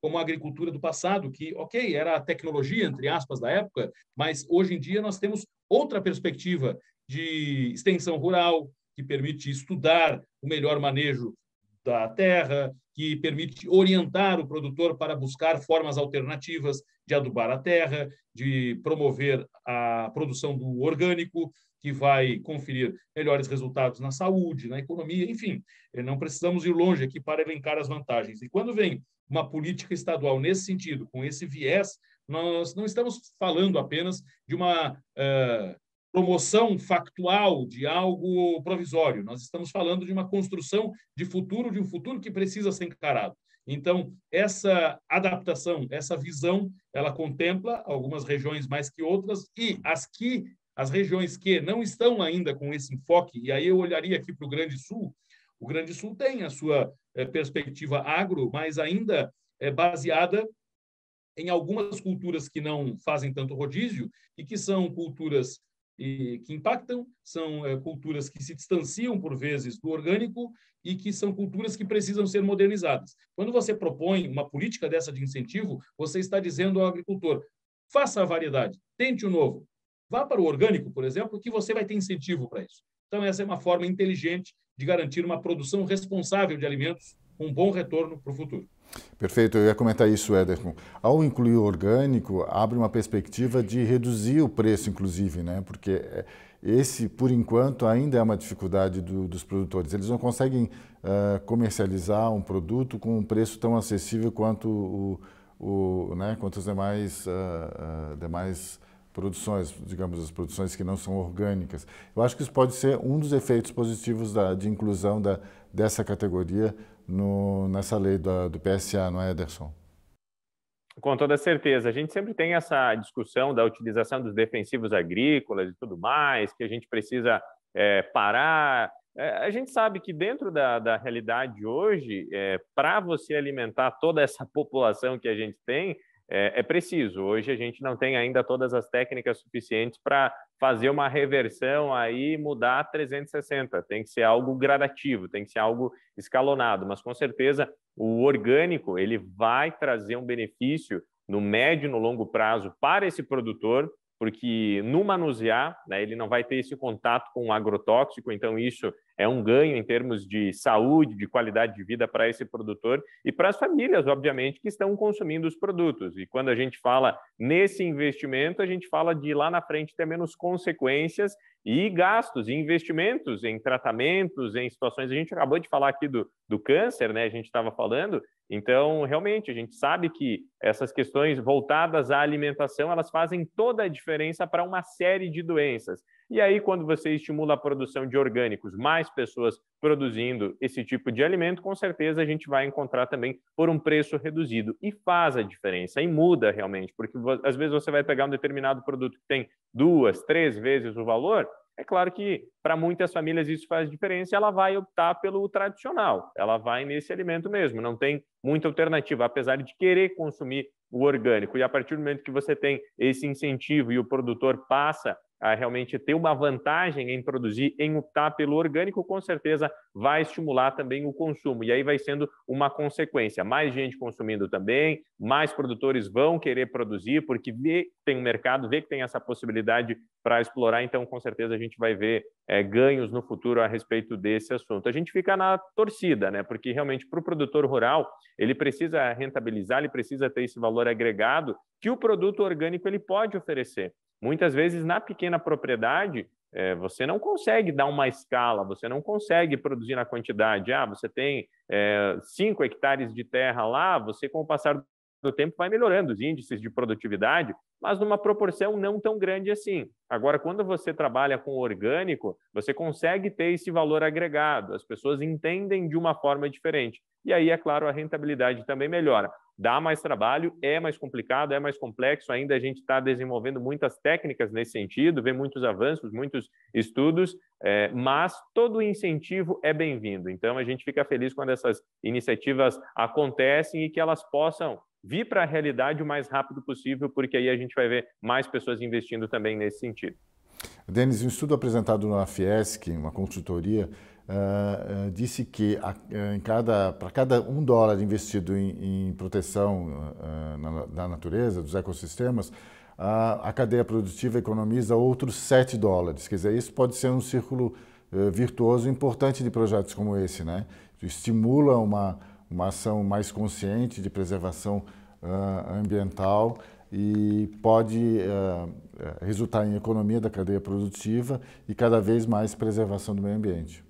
como a agricultura do passado, que, ok, era a tecnologia, entre aspas, da época, mas hoje em dia nós temos outra perspectiva de extensão rural, que permite estudar o melhor manejo da terra, que permite orientar o produtor para buscar formas alternativas de adubar a terra, de promover a produção do orgânico, que vai conferir melhores resultados na saúde, na economia, enfim. Eh, não precisamos ir longe aqui para elencar as vantagens. E quando vem uma política estadual nesse sentido, com esse viés, nós não estamos falando apenas de uma uh, promoção factual de algo provisório. Nós estamos falando de uma construção de futuro, de um futuro que precisa ser encarado. Então, essa adaptação, essa visão, ela contempla algumas regiões mais que outras e as que as regiões que não estão ainda com esse enfoque, e aí eu olharia aqui para o Grande Sul, o Grande Sul tem a sua eh, perspectiva agro, mas ainda é baseada em algumas culturas que não fazem tanto rodízio e que são culturas e que impactam, são é, culturas que se distanciam, por vezes, do orgânico e que são culturas que precisam ser modernizadas. Quando você propõe uma política dessa de incentivo, você está dizendo ao agricultor: faça a variedade, tente o novo, vá para o orgânico, por exemplo, que você vai ter incentivo para isso. Então, essa é uma forma inteligente de garantir uma produção responsável de alimentos, um bom retorno para o futuro. Perfeito, eu ia comentar isso, Ederson. Ao incluir o orgânico, abre uma perspectiva de reduzir o preço, inclusive, né? Porque eh, esse, por enquanto, ainda é uma dificuldade do, dos produtores. Eles não conseguem uh, comercializar um produto com um preço tão acessível quanto, o, o né? quanto demais, uh, uh, demais produções, digamos, as produções que não são orgânicas. Eu acho que isso pode ser um dos efeitos positivos da, de inclusão da, dessa categoria no, nessa lei da, do PSA, não é, Ederson? Com toda certeza. A gente sempre tem essa discussão da utilização dos defensivos agrícolas e tudo mais, que a gente precisa é, parar. É, a gente sabe que dentro da, da realidade hoje, é, para você alimentar toda essa população que a gente tem, é, é, preciso. Hoje a gente não tem ainda todas as técnicas suficientes para fazer uma reversão aí mudar 360. Tem que ser algo gradativo, tem que ser algo escalonado. Mas com certeza o orgânico ele vai trazer um benefício no médio e no longo prazo para esse produtor, porque no manusear né, ele não vai ter esse contato com o agrotóxico, então isso é um ganho em termos de saúde, de qualidade de vida para esse produtor e para as famílias, obviamente, que estão consumindo os produtos. E quando a gente fala nesse investimento, a gente fala de lá na frente ter menos consequências e gastos e investimentos em tratamentos, em situações. A gente acabou de falar aqui do, do câncer, né? A gente estava falando. Então, realmente, a gente sabe que essas questões voltadas à alimentação elas fazem toda a diferença para uma série de doenças. E aí, quando você estimula a produção de orgânicos, mais pessoas produzindo esse tipo de alimento, com certeza a gente vai encontrar também por um preço reduzido. E faz a diferença, e muda realmente, porque às vezes você vai pegar um determinado produto que tem duas, três vezes o valor, é claro que para muitas famílias isso faz diferença, ela vai optar pelo tradicional, ela vai nesse alimento mesmo, não tem muita alternativa, apesar de querer consumir o orgânico. E a partir do momento que você tem esse incentivo e o produtor passa a realmente ter uma vantagem em produzir, em optar pelo orgânico, com certeza vai estimular também o consumo. E aí vai sendo uma consequência. Mais gente consumindo também, mais produtores vão querer produzir, porque vê que tem um mercado, vê que tem essa possibilidade para explorar. Então, com certeza, a gente vai ver é, ganhos no futuro a respeito desse assunto. A gente fica na torcida, né? Porque realmente para o produtor rural, ele precisa rentabilizar, ele precisa ter esse valor agregado que o produto orgânico ele pode oferecer. Muitas vezes, na pequena propriedade, é, você não consegue dar uma escala, você não consegue produzir na quantidade. Ah, você tem 5 é, hectares de terra lá, você, com o passar do tempo vai melhorando os índices de produtividade, mas numa proporção não tão grande assim. Agora, quando você trabalha com orgânico, você consegue ter esse valor agregado, as pessoas entendem de uma forma diferente. E aí, é claro, a rentabilidade também melhora. Dá mais trabalho, é mais complicado, é mais complexo. Ainda a gente está desenvolvendo muitas técnicas nesse sentido, vê muitos avanços, muitos estudos, é, mas todo incentivo é bem-vindo. Então, a gente fica feliz quando essas iniciativas acontecem e que elas possam vir para a realidade o mais rápido possível, porque aí a gente vai ver mais pessoas investindo também nesse sentido. Denis, um estudo apresentado na Fiesc, uma consultoria, uh, uh, disse que ah, para cada um dólar investido em, em proteção na, da natureza, dos ecossistemas, a cadeia produtiva economiza outros sete dólares. Quer dizer, isso pode ser um círculo eh, virtuoso importante de projetos como esse, né? Estimula uma, uma ação mais consciente de preservação uh, ambiental e pode uh, resultar em economia da cadeia produtiva e cada vez mais preservação do meio ambiente.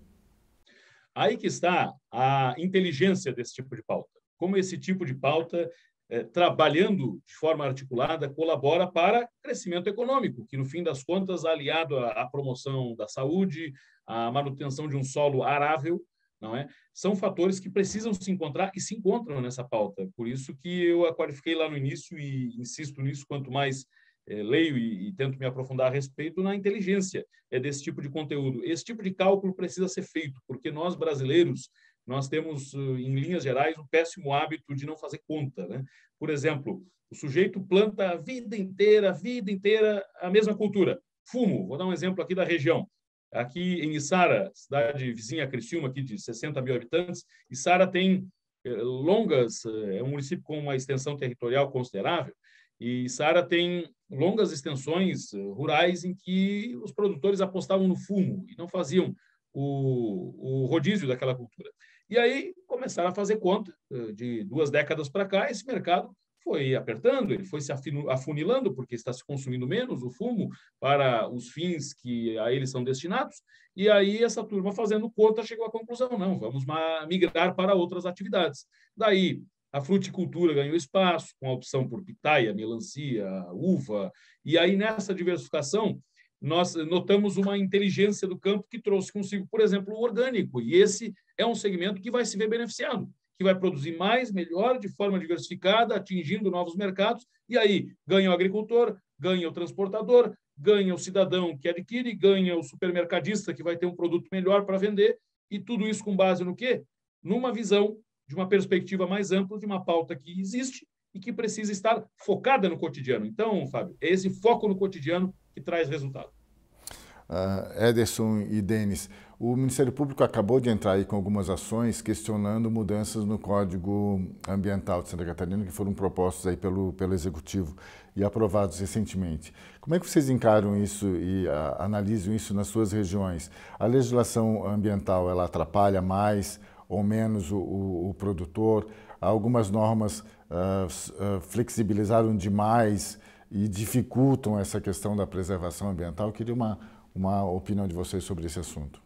Aí que está a inteligência desse tipo de pauta. Como esse tipo de pauta, eh, trabalhando de forma articulada, colabora para crescimento econômico, que no fim das contas, aliado à, à promoção da saúde, à manutenção de um solo arável, não é? São fatores que precisam se encontrar e se encontram nessa pauta. Por isso que eu a qualifiquei lá no início e insisto nisso quanto mais eh, leio e, e, tento me aprofundar a respeito na inteligência é desse tipo de conteúdo. Esse tipo de cálculo precisa ser feito porque nós brasileiros nós temos eh, em linhas gerais um péssimo hábito de não fazer conta, né? Por exemplo, o sujeito planta a vida inteira, a vida inteira a mesma cultura. Fumo, vou dar um exemplo aqui da região. Aqui em Isara, cidade vizinha a Criciúma, aqui de 60 mil habitantes, Isara tem eh, longas, eh, é um município com uma extensão territorial considerável, e Isara tem longas extensões eh, rurais em que os produtores apostavam no fumo e não faziam o, o rodízio daquela cultura. E aí começaram a fazer conta de duas décadas para cá, esse mercado foi apertando, ele foi se afunilando, porque está se consumindo menos o fumo para os fins que a eles são destinados. E aí, essa turma, fazendo conta, chegou à conclusão: não, vamos migrar para outras atividades. Daí, a fruticultura ganhou espaço, com a opção por pitaia, melancia, uva. E aí, nessa diversificação, nós notamos uma inteligência do campo que trouxe consigo, por exemplo, o orgânico. E esse é um segmento que vai se ver beneficiado que vai produzir mais, melhor, de forma diversificada, atingindo novos mercados, e aí ganha o agricultor, ganha o transportador, ganha o cidadão que adquire, ganha o supermercadista que vai ter um produto melhor para vender, e tudo isso com base no quê? Numa visão de uma perspectiva mais ampla de uma pauta que existe e que precisa estar focada no cotidiano. Então, Fábio, é esse foco no cotidiano que traz resultado uh, Ederson e Denis, o Ministério Público acabou de entrar aí com algumas ações questionando mudanças no Código Ambiental de Santa Catarina que foram propostos aí pelo, pelo Executivo e aprovados recentemente. Como é que vocês encaram isso e ah, analisam isso nas suas regiões? A legislação ambiental, ela atrapalha mais ou menos o, o, o produtor? Algumas normas uh, uh, flexibilizaram demais e dificultam essa questão da preservação ambiental. Eu queria uma uma opinião de vocês sobre esse assunto.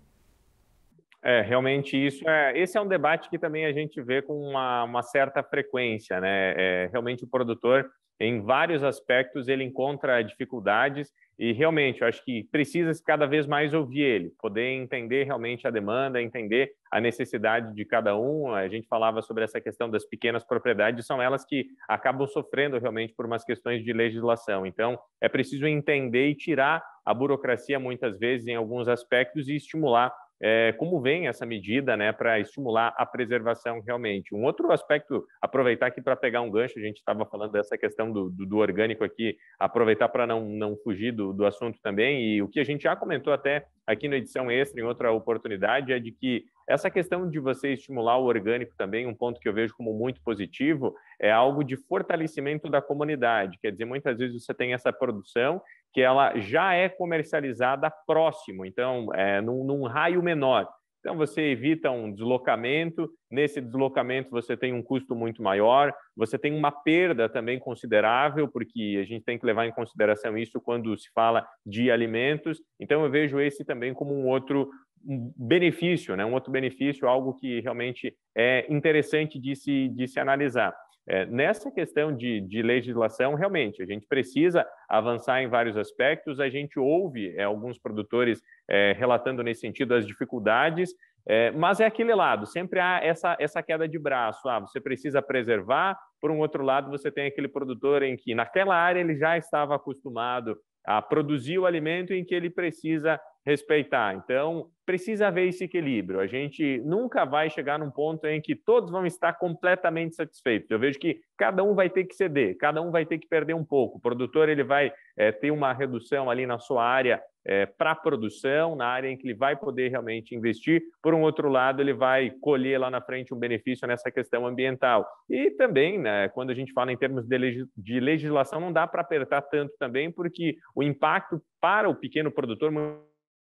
É, realmente isso é. Esse é um debate que também a gente vê com uma, uma certa frequência, né? É, realmente o produtor, em vários aspectos, ele encontra dificuldades e realmente, eu acho que precisa cada vez mais ouvir ele, poder entender realmente a demanda, entender a necessidade de cada um. A gente falava sobre essa questão das pequenas propriedades, são elas que acabam sofrendo realmente por umas questões de legislação. Então, é preciso entender e tirar a burocracia muitas vezes em alguns aspectos e estimular é, como vem essa medida né, para estimular a preservação realmente. Um outro aspecto, aproveitar aqui para pegar um gancho, a gente estava falando dessa questão do, do, do orgânico aqui, aproveitar para não, não fugir do, do assunto também, e o que a gente já comentou até aqui na edição extra, em outra oportunidade, é de que essa questão de você estimular o orgânico também, um ponto que eu vejo como muito positivo, é algo de fortalecimento da comunidade. Quer dizer, muitas vezes você tem essa produção que ela já é comercializada próximo, então, é, num, num raio menor. Então, você evita um deslocamento, nesse deslocamento você tem um custo muito maior, você tem uma perda também considerável, porque a gente tem que levar em consideração isso quando se fala de alimentos. Então, eu vejo esse também como um outro benefício, né? um outro benefício, algo que realmente é interessante de se, de se analisar. É, nessa questão de, de, legislação, realmente, a gente precisa avançar em vários aspectos. A gente ouve é, alguns produtores é, relatando nesse sentido as dificuldades, é, mas é aquele lado, sempre há essa, essa queda de braço. Ah, você precisa preservar, por um outro lado, você tem aquele produtor em que, naquela área, ele já estava acostumado a produzir o alimento em que ele precisa respeitar. Então, precisa haver esse equilíbrio. A gente nunca vai chegar num ponto em que todos vão estar completamente satisfeitos. Eu vejo que cada um vai ter que ceder, cada um vai ter que perder um pouco. O produtor ele vai é, ter uma redução ali na sua área é, eh, para produção, na área em que ele vai poder realmente investir. Por um outro lado, ele vai colher lá na frente um benefício nessa questão ambiental. E também, né, quando a gente fala em termos de, legis de legislação, não dá para apertar tanto também, porque o impacto para o pequeno produtor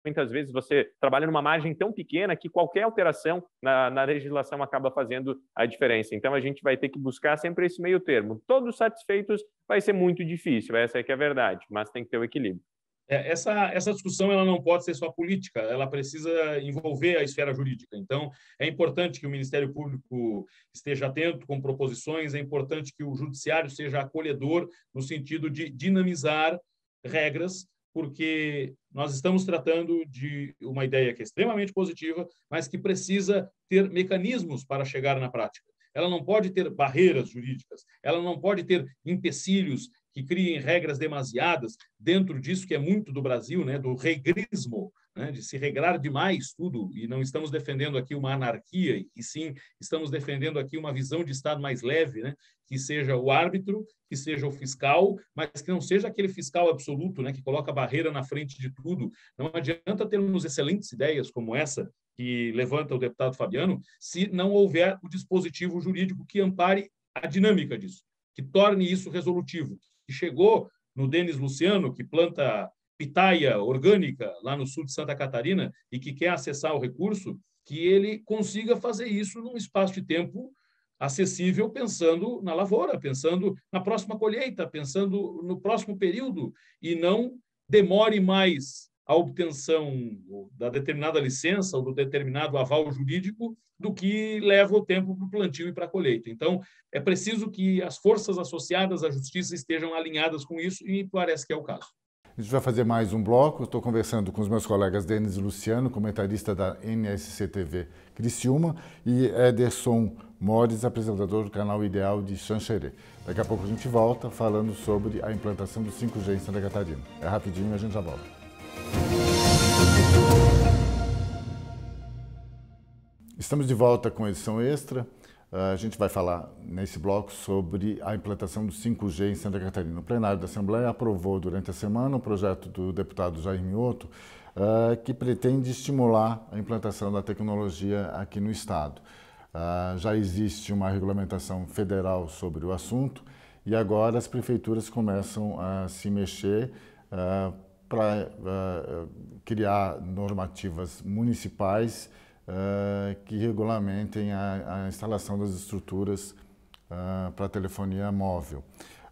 muitas vezes você trabalha numa margem tão pequena que qualquer alteração na, na, legislação acaba fazendo a diferença. Então a gente vai ter que buscar sempre esse meio termo. Todos satisfeitos vai ser muito difícil, essa é que é a verdade, mas tem que ter o equilíbrio. É, essa, essa discussão ela não pode ser só política, ela precisa envolver a esfera jurídica. Então, é importante que o Ministério Público esteja atento com proposições, é importante que o Judiciário seja acolhedor no sentido de dinamizar regras porque nós estamos tratando de uma ideia que é extremamente positiva, mas que precisa ter mecanismos para chegar na prática. Ela não pode ter barreiras jurídicas, ela não pode ter empecilhos que criem regras demasiadas dentro disso que é muito do Brasil, né, do regrismo, né, de se regrar demais tudo, e não estamos defendendo aqui uma anarquia, e sim estamos defendendo aqui uma visão de Estado mais leve, né, que seja o árbitro, que seja o fiscal, mas que não seja aquele fiscal absoluto, né, que coloca a barreira na frente de tudo. Não adianta termos excelentes ideias como essa que levanta o deputado Fabiano, se não houver o dispositivo jurídico que ampare a dinâmica disso, que torne isso resolutivo. Que chegou no Denis Luciano, que planta pitaia orgânica lá no sul de Santa Catarina e que quer acessar o recurso, que ele consiga fazer isso num espaço de tempo acessível, pensando na lavoura, pensando na próxima colheita, pensando no próximo período, e não demore mais a obtenção da determinada licença ou do determinado aval jurídico do que leva o tempo para o plantio e para a colheita. Então, é preciso que as forças associadas à justiça estejam alinhadas com isso e parece que é o caso. A gente vai fazer mais um bloco. Estou conversando com os meus colegas Denis Luciano, comentarista da NSC TV Criciúma, e Ederson Mores, apresentador do canal Ideal de Xanxerê. Daqui a pouco a gente volta falando sobre a implantação do 5G em Santa Catarina. É rapidinho e a gente já volta. Estamos de volta com a edição extra. Ah, a gente vai falar nesse bloco sobre a implantação do 5G em Santa Catarina. O plenário da Assembleia aprovou durante a semana um projeto do deputado Jair Mioto ah, que pretende estimular a implantação da tecnologia aqui no Estado. Ah, já existe uma regulamentação federal sobre o assunto e agora as prefeituras começam a se mexer para criar normativas municipais uh, que regulamentem a, a, instalação das estruturas uh, para telefonia móvel.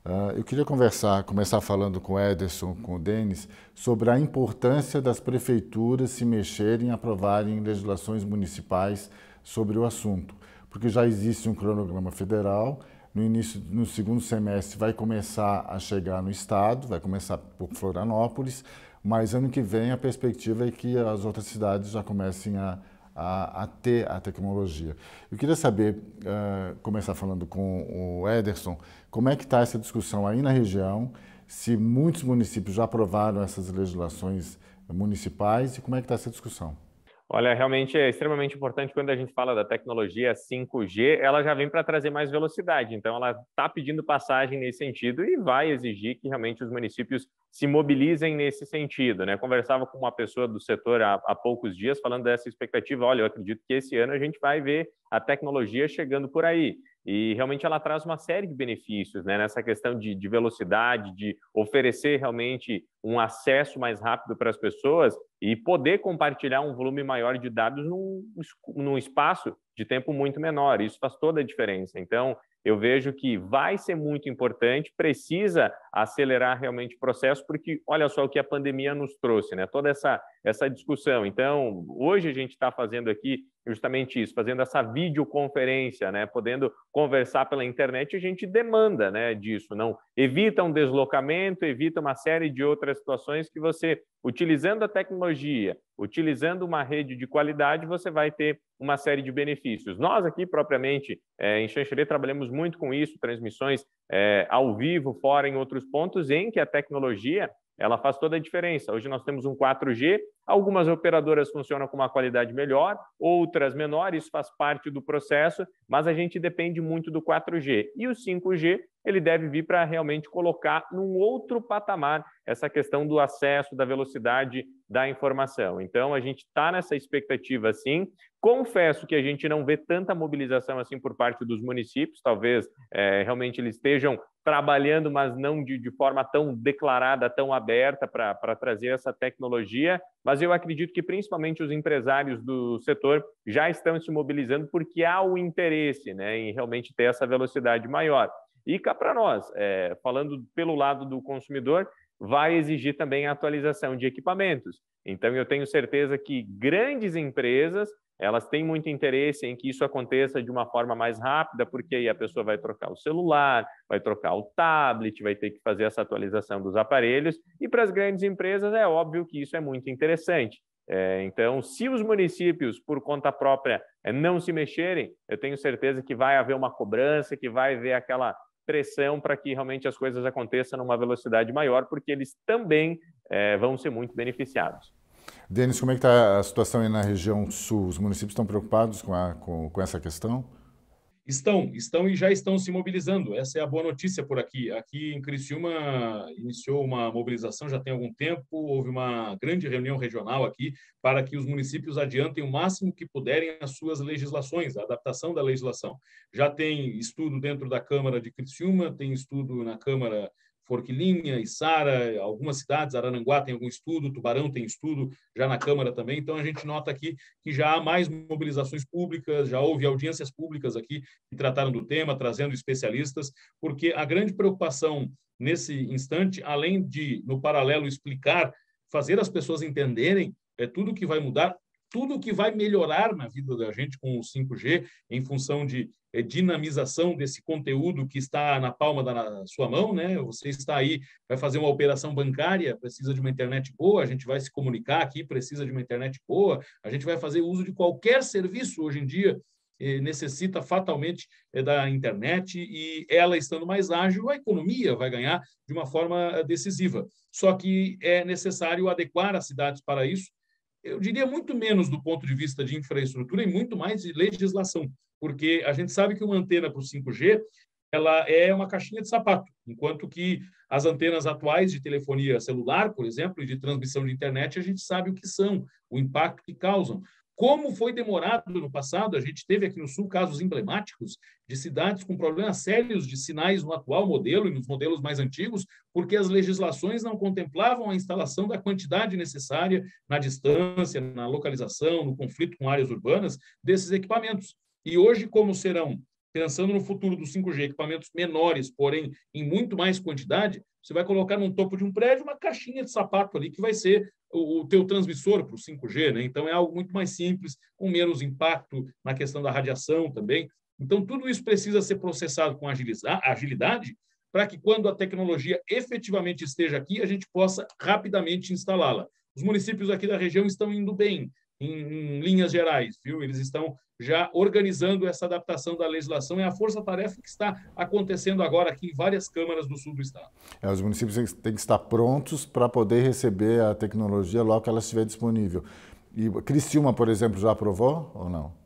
Uh, eu queria conversar, começar falando com o Ederson, com o Denis, sobre a importância das prefeituras se mexerem e aprovarem legislações municipais sobre o assunto, porque já existe um cronograma federal. No início, no segundo semestre, vai começar a chegar no estado, vai começar por Florianópolis, mas ano que vem a perspectiva é que as outras cidades já comecem a, a, a ter a tecnologia. Eu queria saber, uh, começar falando com o Ederson, como é que está essa discussão aí na região, se muitos municípios já aprovaram essas legislações municipais e como é que está essa discussão? Olha, realmente é extremamente importante quando a gente fala da tecnologia 5G, ela já vem para trazer mais velocidade, então ela está pedindo passagem nesse sentido e vai exigir que realmente os municípios se mobilizem nesse sentido. Né? Conversava com uma pessoa do setor há, há poucos dias falando dessa expectativa, olha, eu acredito que esse ano a gente vai ver a tecnologia chegando por aí. E realmente ela traz uma série de benefícios, né? Nessa questão de, de velocidade, de oferecer realmente um acesso mais rápido para as pessoas e poder compartilhar um volume maior de dados num, num espaço de tempo muito menor. Isso faz toda a diferença. Então, eu vejo que vai ser muito importante, precisa acelerar realmente o processo, porque olha só o que a pandemia nos trouxe, né? Toda essa, essa discussão. Então, hoje a gente está fazendo aqui justamente isso, fazendo essa videoconferência, né? Podendo conversar pela internet, a gente demanda, né? Disso, não evita um deslocamento, evita uma série de outras situações que você, utilizando a tecnologia, Utilizando uma rede de qualidade, você vai ter uma série de benefícios. Nós aqui, propriamente, é, em Xanxerê, trabalhamos muito com isso, transmissões é, ao vivo, fora, em outros pontos, em que a tecnologia ela faz toda a diferença. Hoje nós temos um 4G, algumas operadoras funcionam com uma qualidade melhor, outras menores, faz parte do processo, mas a gente depende muito do 4G. E o 5G, ele deve vir para realmente colocar num outro patamar essa questão do acesso, da velocidade da informação. Então, a gente está nessa expectativa, sim. Confesso que a gente não vê tanta mobilização assim por parte dos municípios, talvez é, realmente eles estejam trabalhando, mas não de, de forma tão declarada, tão aberta para trazer essa tecnologia. Mas eu acredito que principalmente os empresários do setor já estão se mobilizando porque há o interesse né, em realmente ter essa velocidade maior. E cá para nós, é, falando pelo lado do consumidor, vai exigir também a atualização de equipamentos. Então, eu tenho certeza que grandes empresas elas têm muito interesse em que isso aconteça de uma forma mais rápida, porque aí a pessoa vai trocar o celular, vai trocar o tablet, vai ter que fazer essa atualização dos aparelhos. E para as grandes empresas é óbvio que isso é muito interessante. É, então, se os municípios, por conta própria, é, não se mexerem, eu tenho certeza que vai haver uma cobrança, que vai haver aquela pressão para que realmente as coisas aconteçam numa velocidade maior, porque eles também é, vão ser muito beneficiados. Denis, como é que está a situação aí na região sul? Os municípios estão preocupados com, a, com, com essa questão? Estão, estão e já estão se mobilizando. Essa é a boa notícia por aqui. Aqui em Criciúma iniciou uma mobilização já tem algum tempo, houve uma grande reunião regional aqui para que os municípios adiantem o máximo que puderem as suas legislações, a adaptação da legislação. Já tem estudo dentro da Câmara de Criciúma, tem estudo na Câmara Forquilinha, Sara, algumas cidades, Arananguá tem algum estudo, Tubarão tem estudo, já na Câmara também. Então, a gente nota aqui que já há mais mobilizações públicas, já houve audiências públicas aqui que trataram do tema, trazendo especialistas, porque a grande preocupação nesse instante, além de, no paralelo, explicar, fazer as pessoas entenderem é tudo que vai mudar, tudo que vai melhorar na vida da gente com o 5G, em função de é, dinamização desse conteúdo que está na palma da sua mão, né? Você está aí, vai fazer uma operação bancária, precisa de uma internet boa, a gente vai se comunicar aqui, precisa de uma internet boa, a gente vai fazer uso de qualquer serviço hoje em dia. Eh, necessita fatalmente eh, da internet e ela estando mais ágil, a economia vai ganhar de uma forma decisiva. Só que é necessário adequar as cidades para isso, eu diria muito menos do ponto de vista de infraestrutura e muito mais de legislação, porque a gente sabe que uma antena para o 5G ela é uma caixinha de sapato, enquanto que as antenas atuais de telefonia celular, por exemplo, e de transmissão de internet, a gente sabe o que são, o impacto que causam. Como foi demorado no passado, a gente teve aqui no Sul casos emblemáticos de cidades com problemas sérios de sinais no atual modelo e nos modelos mais antigos, porque as legislações não contemplavam a instalação da quantidade necessária na distância, na localização, no conflito com áreas urbanas desses equipamentos. E hoje, como serão, pensando no futuro do 5G, equipamentos menores, porém em muito mais quantidade, você vai colocar no topo de um prédio uma caixinha de sapato ali que vai ser o, o teu transmissor para o 5G, né? Então é algo muito mais simples, com menos impacto na questão da radiação também. Então tudo isso precisa ser processado com agilidade para que quando a tecnologia efetivamente esteja aqui, a gente possa rapidamente instalá-la. Os municípios aqui da região estão indo bem, em, em linhas gerais, viu? Eles estão já organizando essa adaptação da legislação. É a força-tarefa que está acontecendo agora aqui em várias câmaras do sul do estado. É, os municípios têm que estar prontos para poder receber a tecnologia logo que ela estiver disponível. E Criciúma, por exemplo, já aprovou ou não?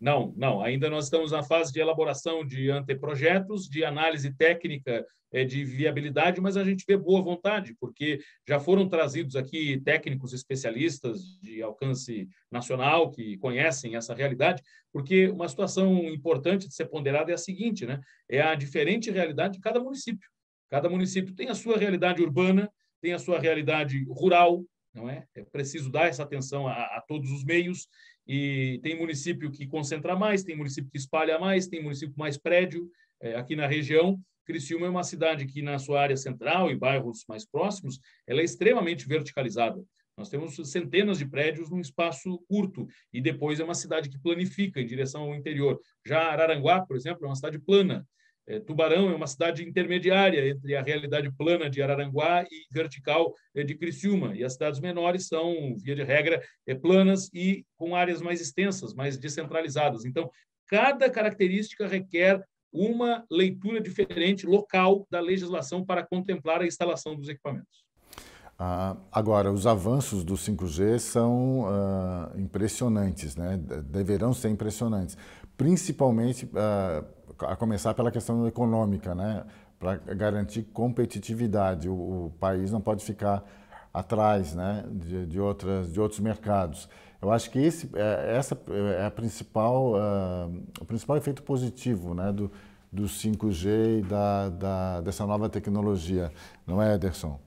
Não, não. Ainda nós estamos na fase de elaboração de anteprojetos, de análise técnica eh, de viabilidade, mas a gente vê boa vontade, porque já foram trazidos aqui técnicos especialistas de alcance nacional que conhecem essa realidade, porque uma situação importante de ser ponderada é a seguinte, né? É a diferente realidade de cada município. Cada município tem a sua realidade urbana, tem a sua realidade rural, não é? É preciso dar essa atenção a, a todos os meios e tem município que concentra mais, tem município que espalha mais, tem município mais prédio é, aqui na região. Criciúma é uma cidade que, na sua área central e bairros mais próximos, ela é extremamente verticalizada. Nós temos centenas de prédios num espaço curto e depois é uma cidade que planifica em direção ao interior. Já Araranguá, por exemplo, é uma cidade plana. É, Tubarão é uma cidade intermediária entre a realidade plana de Araranguá e vertical é, de Criciúma, e as cidades menores são, via de regra, é, planas e com áreas mais extensas, mais descentralizadas. Então, cada característica requer uma leitura diferente, local, da legislação para contemplar a instalação dos equipamentos. Ah, agora, os avanços do 5G são ah, impressionantes, né? deverão ser impressionantes principalmente ah, a começar pela questão econômica, né? para garantir competitividade. O, o, país não pode ficar atrás né? de, de, outras, de outros mercados. Eu acho que esse, é, essa é a principal, uh, o principal efeito positivo né? do, do 5G e da, da, dessa nova tecnologia, não é, Ederson?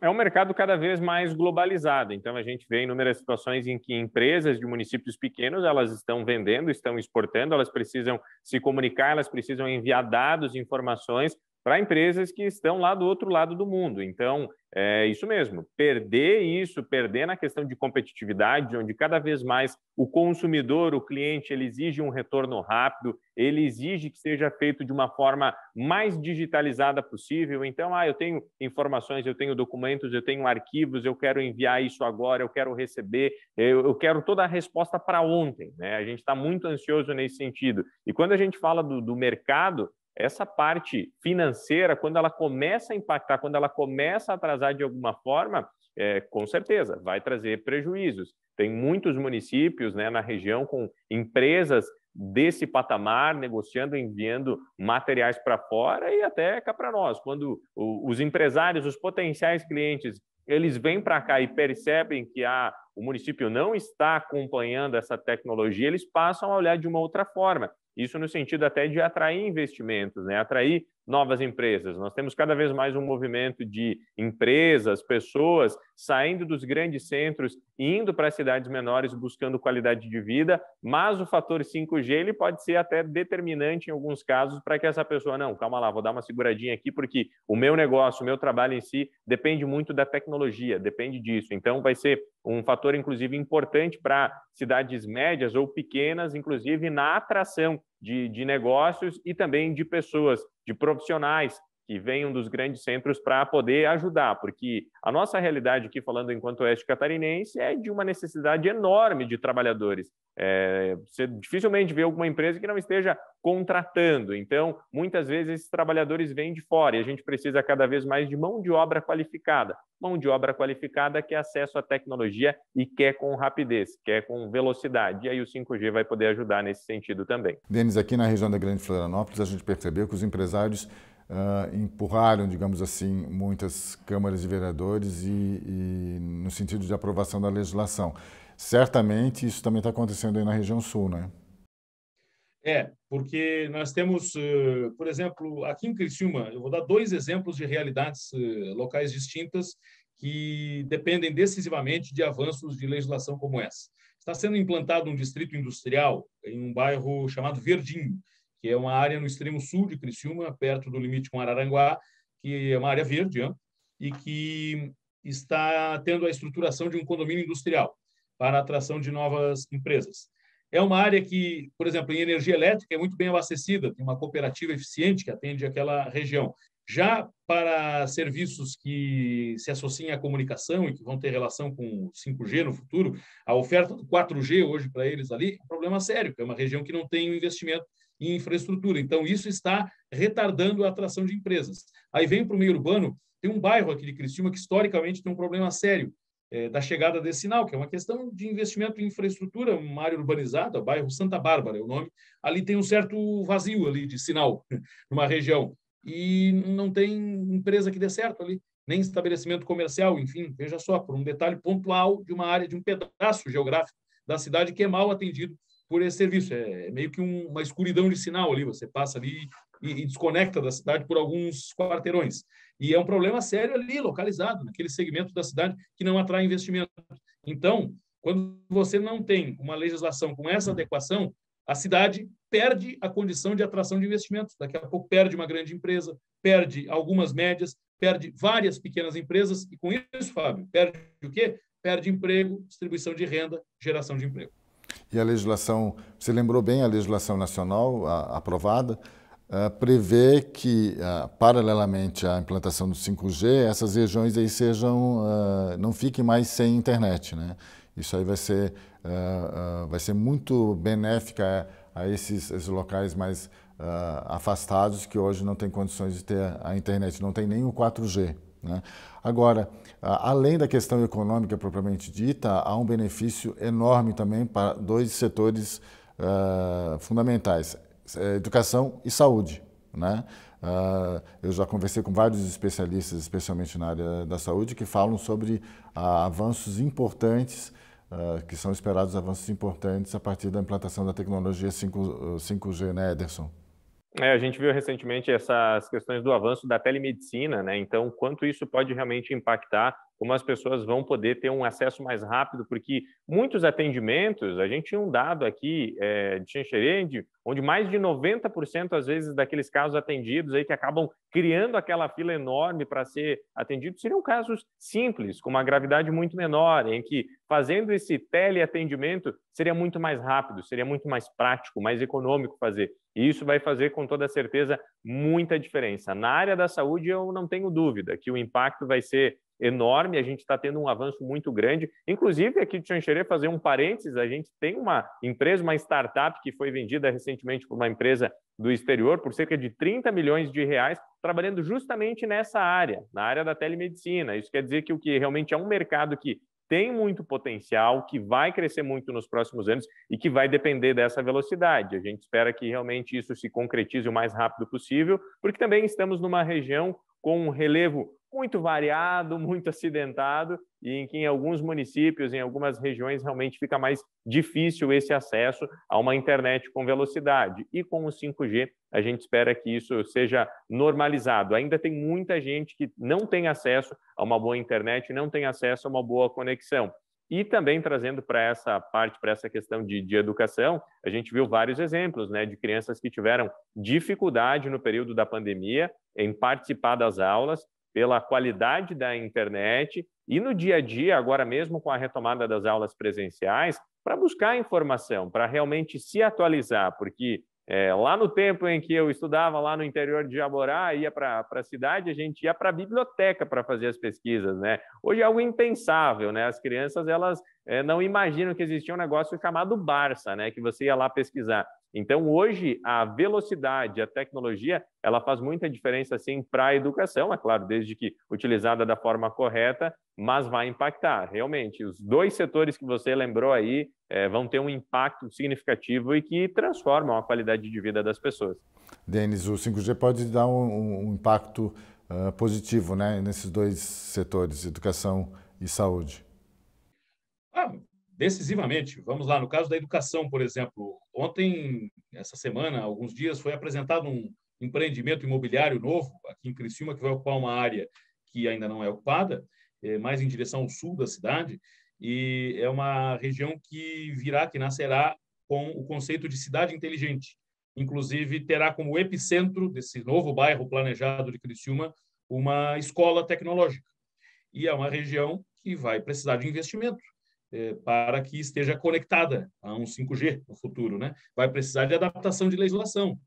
é um mercado cada vez mais globalizado. Então, a gente vê inúmeras situações em que empresas de municípios pequenos elas estão vendendo, estão exportando, elas precisam se comunicar, elas precisam enviar dados, informações para empresas que estão lá do outro lado do mundo. Então, é isso mesmo, perder isso, perder na questão de competitividade, onde cada vez mais o consumidor, o cliente, ele exige um retorno rápido, ele exige que seja feito de uma forma mais digitalizada possível. Então, ah, eu tenho informações, eu tenho documentos, eu tenho arquivos, eu quero enviar isso agora, eu quero receber, eu, quero toda a resposta para ontem. Né? A gente está muito ansioso nesse sentido. E quando a gente fala do, do mercado, essa parte financeira, quando ela começa a impactar, quando ela começa a atrasar de alguma forma, é, com certeza vai trazer prejuízos. Tem muitos municípios né, na região com empresas desse patamar, negociando, enviando materiais para fora e até cá para nós. Quando os empresários, os potenciais clientes, eles vêm para cá e percebem que a, ah, o município não está acompanhando essa tecnologia, eles passam a olhar de uma outra forma. Isso no sentido até de atrair investimentos, né? atrair novas empresas. Nós temos cada vez mais um movimento de empresas, pessoas saindo dos grandes centros e indo para as cidades menores buscando qualidade de vida, mas o fator 5G ele pode ser até determinante em alguns casos para que essa pessoa não, calma lá, vou dar uma seguradinha aqui porque o meu negócio, o meu trabalho em si depende muito da tecnologia, depende disso. Então vai ser um fator inclusive importante para cidades médias ou pequenas, inclusive na atração de, de negócios e também de pessoas, de profissionais que venham dos grandes centros para poder ajudar, porque a nossa realidade aqui, falando enquanto oeste catarinense, é de uma necessidade enorme de trabalhadores. É, você dificilmente vê alguma empresa que não esteja contratando. Então, muitas vezes, esses trabalhadores vêm de fora e a gente precisa cada vez mais de mão de obra qualificada. Mão de obra qualificada que é acesso à tecnologia e quer com rapidez, quer com velocidade. E aí o 5G vai poder ajudar nesse sentido também. Denis, aqui na região da Grande Florianópolis, a gente percebeu que os empresários uh, empurraram, digamos assim, muitas câmaras de vereadores e, e no sentido de aprovação da legislação. Certamente isso também está acontecendo aí na região sul, né? É, porque nós temos, por exemplo, aqui em Criciúma, eu vou dar dois exemplos de realidades locais distintas que dependem decisivamente de avanços de legislação como essa. Está sendo implantado um distrito industrial em um bairro chamado Verdinho, que é uma área no extremo sul de Criciúma, perto do limite com Araranguá, que é uma área verde hein? Né, e que está tendo a estruturação de um condomínio industrial para a atração de novas empresas. É uma área que, por exemplo, em energia elétrica é muito bem abastecida, tem uma cooperativa eficiente que atende aquela região. Já para serviços que se associem à comunicação e que vão ter relação com o 5G no futuro, a oferta do 4G hoje para eles ali é um problema sério, é uma região que não tem um investimento em infraestrutura. Então, isso está retardando a atração de empresas. Aí vem para o meio urbano, tem um bairro aqui de Criciúma que historicamente tem um problema sério é, da chegada desse sinal, que é uma questão de investimento em infraestrutura, uma área urbanizada, o bairro Santa Bárbara é o nome. Ali tem um certo vazio ali de sinal, numa região. E não tem empresa que dê certo ali nem estabelecimento comercial, enfim, veja só, por um detalhe pontual de uma área, de um pedaço geográfico da cidade que é mal atendido por esse serviço. É, é, meio que um, uma escuridão de sinal ali, você passa ali e, e, desconecta da cidade por alguns quarteirões. E é um problema sério ali, localizado, naquele segmento da cidade que não atrai investimento. Então, quando você não tem uma legislação com essa adequação, a cidade perde a condição de atração de investimentos. Daqui a pouco perde uma grande empresa, perde algumas médias, perde várias pequenas empresas, e com isso, Fábio, perde o quê? Perde emprego, distribuição de renda, geração de emprego. E a legislação, você lembrou bem, a legislação nacional a, aprovada eh, prevê que, eh, paralelamente à implantação do 5G, essas regiões aí sejam, eh, não fiquem mais sem internet. Né? Isso aí vai ser, vai ser muito benéfica a, esses, esses locais mais afastados que hoje não têm condições de ter a internet, não tem nem o 4G. Né? Agora, ah, além da questão econômica propriamente dita, há um benefício enorme também para dois setores uh, fundamentais: é, educação e saúde. Né? Uh, eu já conversei com vários especialistas, especialmente na área da saúde, que falam sobre uh, avanços importantes, uh, que são esperados avanços importantes a partir da implantação da tecnologia 5, 5G, né, Ederson? É, a gente viu recentemente essas questões do avanço da telemedicina, né? Então, quanto isso pode realmente impactar como as pessoas vão poder ter um acesso mais rápido, porque muitos atendimentos, a gente tinha um dado aqui é, de Xenxerende, onde mais de 90% às vezes daqueles casos atendidos aí que acabam criando aquela fila enorme para ser atendido, seriam casos simples, com uma gravidade muito menor, em que fazendo esse teleatendimento seria muito mais rápido, seria muito mais prático, mais econômico fazer. E isso vai fazer com toda certeza muita diferença. Na área da saúde eu não tenho dúvida que o impacto vai ser enorme, a gente está tendo um avanço muito grande. Inclusive, aqui de Xanxerê, fazer um parênteses, a gente tem uma empresa, uma startup que foi vendida recentemente por uma empresa do exterior por cerca de 30 milhões de reais, trabalhando justamente nessa área, na área da telemedicina. Isso quer dizer que o que realmente é um mercado que tem muito potencial, que vai crescer muito nos próximos anos e que vai depender dessa velocidade. A gente espera que realmente isso se concretize o mais rápido possível, porque também estamos numa região com um relevo muito variado, muito acidentado e em que em alguns municípios, em algumas regiões, realmente fica mais difícil esse acesso a uma internet com velocidade. E com o 5G, a gente espera que isso seja normalizado. Ainda tem muita gente que não tem acesso a uma boa internet, não tem acesso a uma boa conexão. E também trazendo para essa parte, para essa questão de, de educação, a gente viu vários exemplos né, de crianças que tiveram dificuldade no período da pandemia em participar das aulas pela qualidade da internet e no dia a dia, agora mesmo com a retomada das aulas presenciais, para buscar informação, para realmente se atualizar, porque é, lá no tempo em que eu estudava lá no interior de Jaborá, ia para a cidade, a gente ia para a biblioteca para fazer as pesquisas, né? Hoje é algo impensável, né? As crianças, elas é, não imaginam que existia um negócio chamado Barça, né? Que você ia lá pesquisar. Então, hoje, a velocidade, a tecnologia, ela faz muita diferença, sim, para a educação, é claro, desde que utilizada da forma correta, mas vai impactar. Realmente, os dois setores que você lembrou aí é, vão ter um impacto significativo e que transformam a qualidade de vida das pessoas. Denis, o 5G pode dar um, um impacto uh, positivo né, nesses dois setores, educação e saúde. Ah, decisivamente. Vamos lá, no caso da educação, por exemplo, ontem, essa semana, alguns dias, foi apresentado um empreendimento imobiliário novo aqui em Criciúma, que vai ocupar uma área que ainda não é ocupada, é, mais em direção ao sul da cidade, e é uma região que virá, que nascerá com o conceito de cidade inteligente. Inclusive, terá como epicentro desse novo bairro planejado de Criciúma uma escola tecnológica. E é uma região que vai precisar de investimento. Eh, para que esteja conectada a um 5G no futuro, né? Vai precisar de adaptação de legislação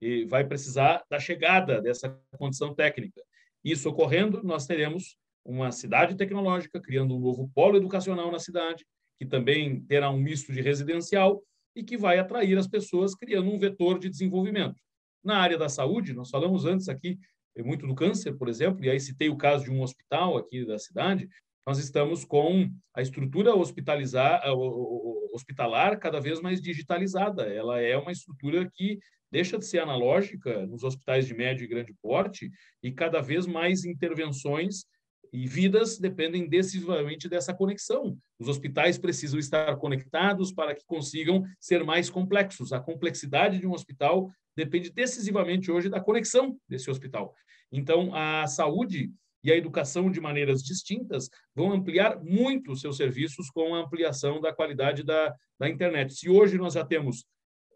e vai precisar da chegada dessa condição técnica. Isso ocorrendo, nós teremos uma cidade tecnológica criando um novo polo educacional na cidade, que também terá um misto de residencial e que vai atrair as pessoas criando um vetor de desenvolvimento. Na área da saúde, nós falamos antes aqui muito do câncer, por exemplo, e aí citei o caso de um hospital aqui da cidade, nós estamos com a estrutura hospitalar cada vez mais digitalizada. Ela é uma estrutura que deixa de ser analógica nos hospitais de médio e grande porte e cada vez mais intervenções e vidas dependem decisivamente dessa conexão. Os hospitais precisam estar conectados para que consigam ser mais complexos. A complexidade de um hospital depende decisivamente hoje da conexão desse hospital. Então, a saúde e a educação de maneiras distintas vão ampliar muito os seus serviços com a ampliação da qualidade da, da internet. Se hoje nós já temos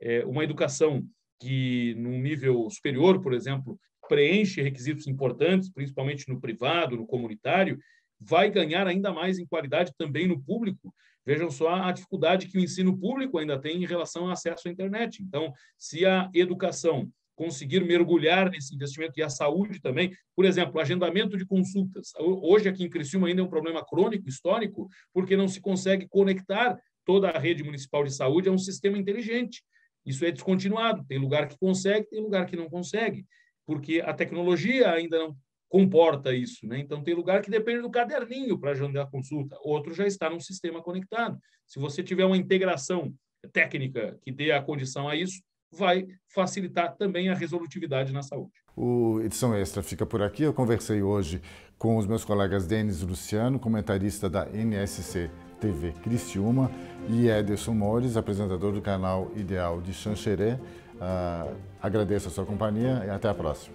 é, uma educação que, num nível superior, por exemplo, preenche requisitos importantes, principalmente no privado, no comunitário, vai ganhar ainda mais em qualidade também no público. Vejam só a dificuldade que o ensino público ainda tem em relação ao acesso à internet. Então, se a educação conseguir mergulhar nesse investimento e a saúde também. Por exemplo, agendamento de consultas. Hoje aqui em Criciúma ainda é um problema crônico, histórico, porque não se consegue conectar toda a rede municipal de saúde a um sistema inteligente. Isso é descontinuado. Tem lugar que consegue, tem lugar que não consegue, porque a tecnologia ainda não comporta isso, né? Então tem lugar que depende do caderninho para agendar a consulta, outro já está num sistema conectado. Se você tiver uma integração técnica que dê a condição a isso, vai facilitar também a resolutividade na saúde. O Edição Extra fica por aqui. Eu conversei hoje com os meus colegas Denis Luciano, comentarista da NSC TV Criciúma, e Ederson Mores, apresentador do canal Ideal de Xanxerê. Uh, agradeço a sua companhia e até a próxima.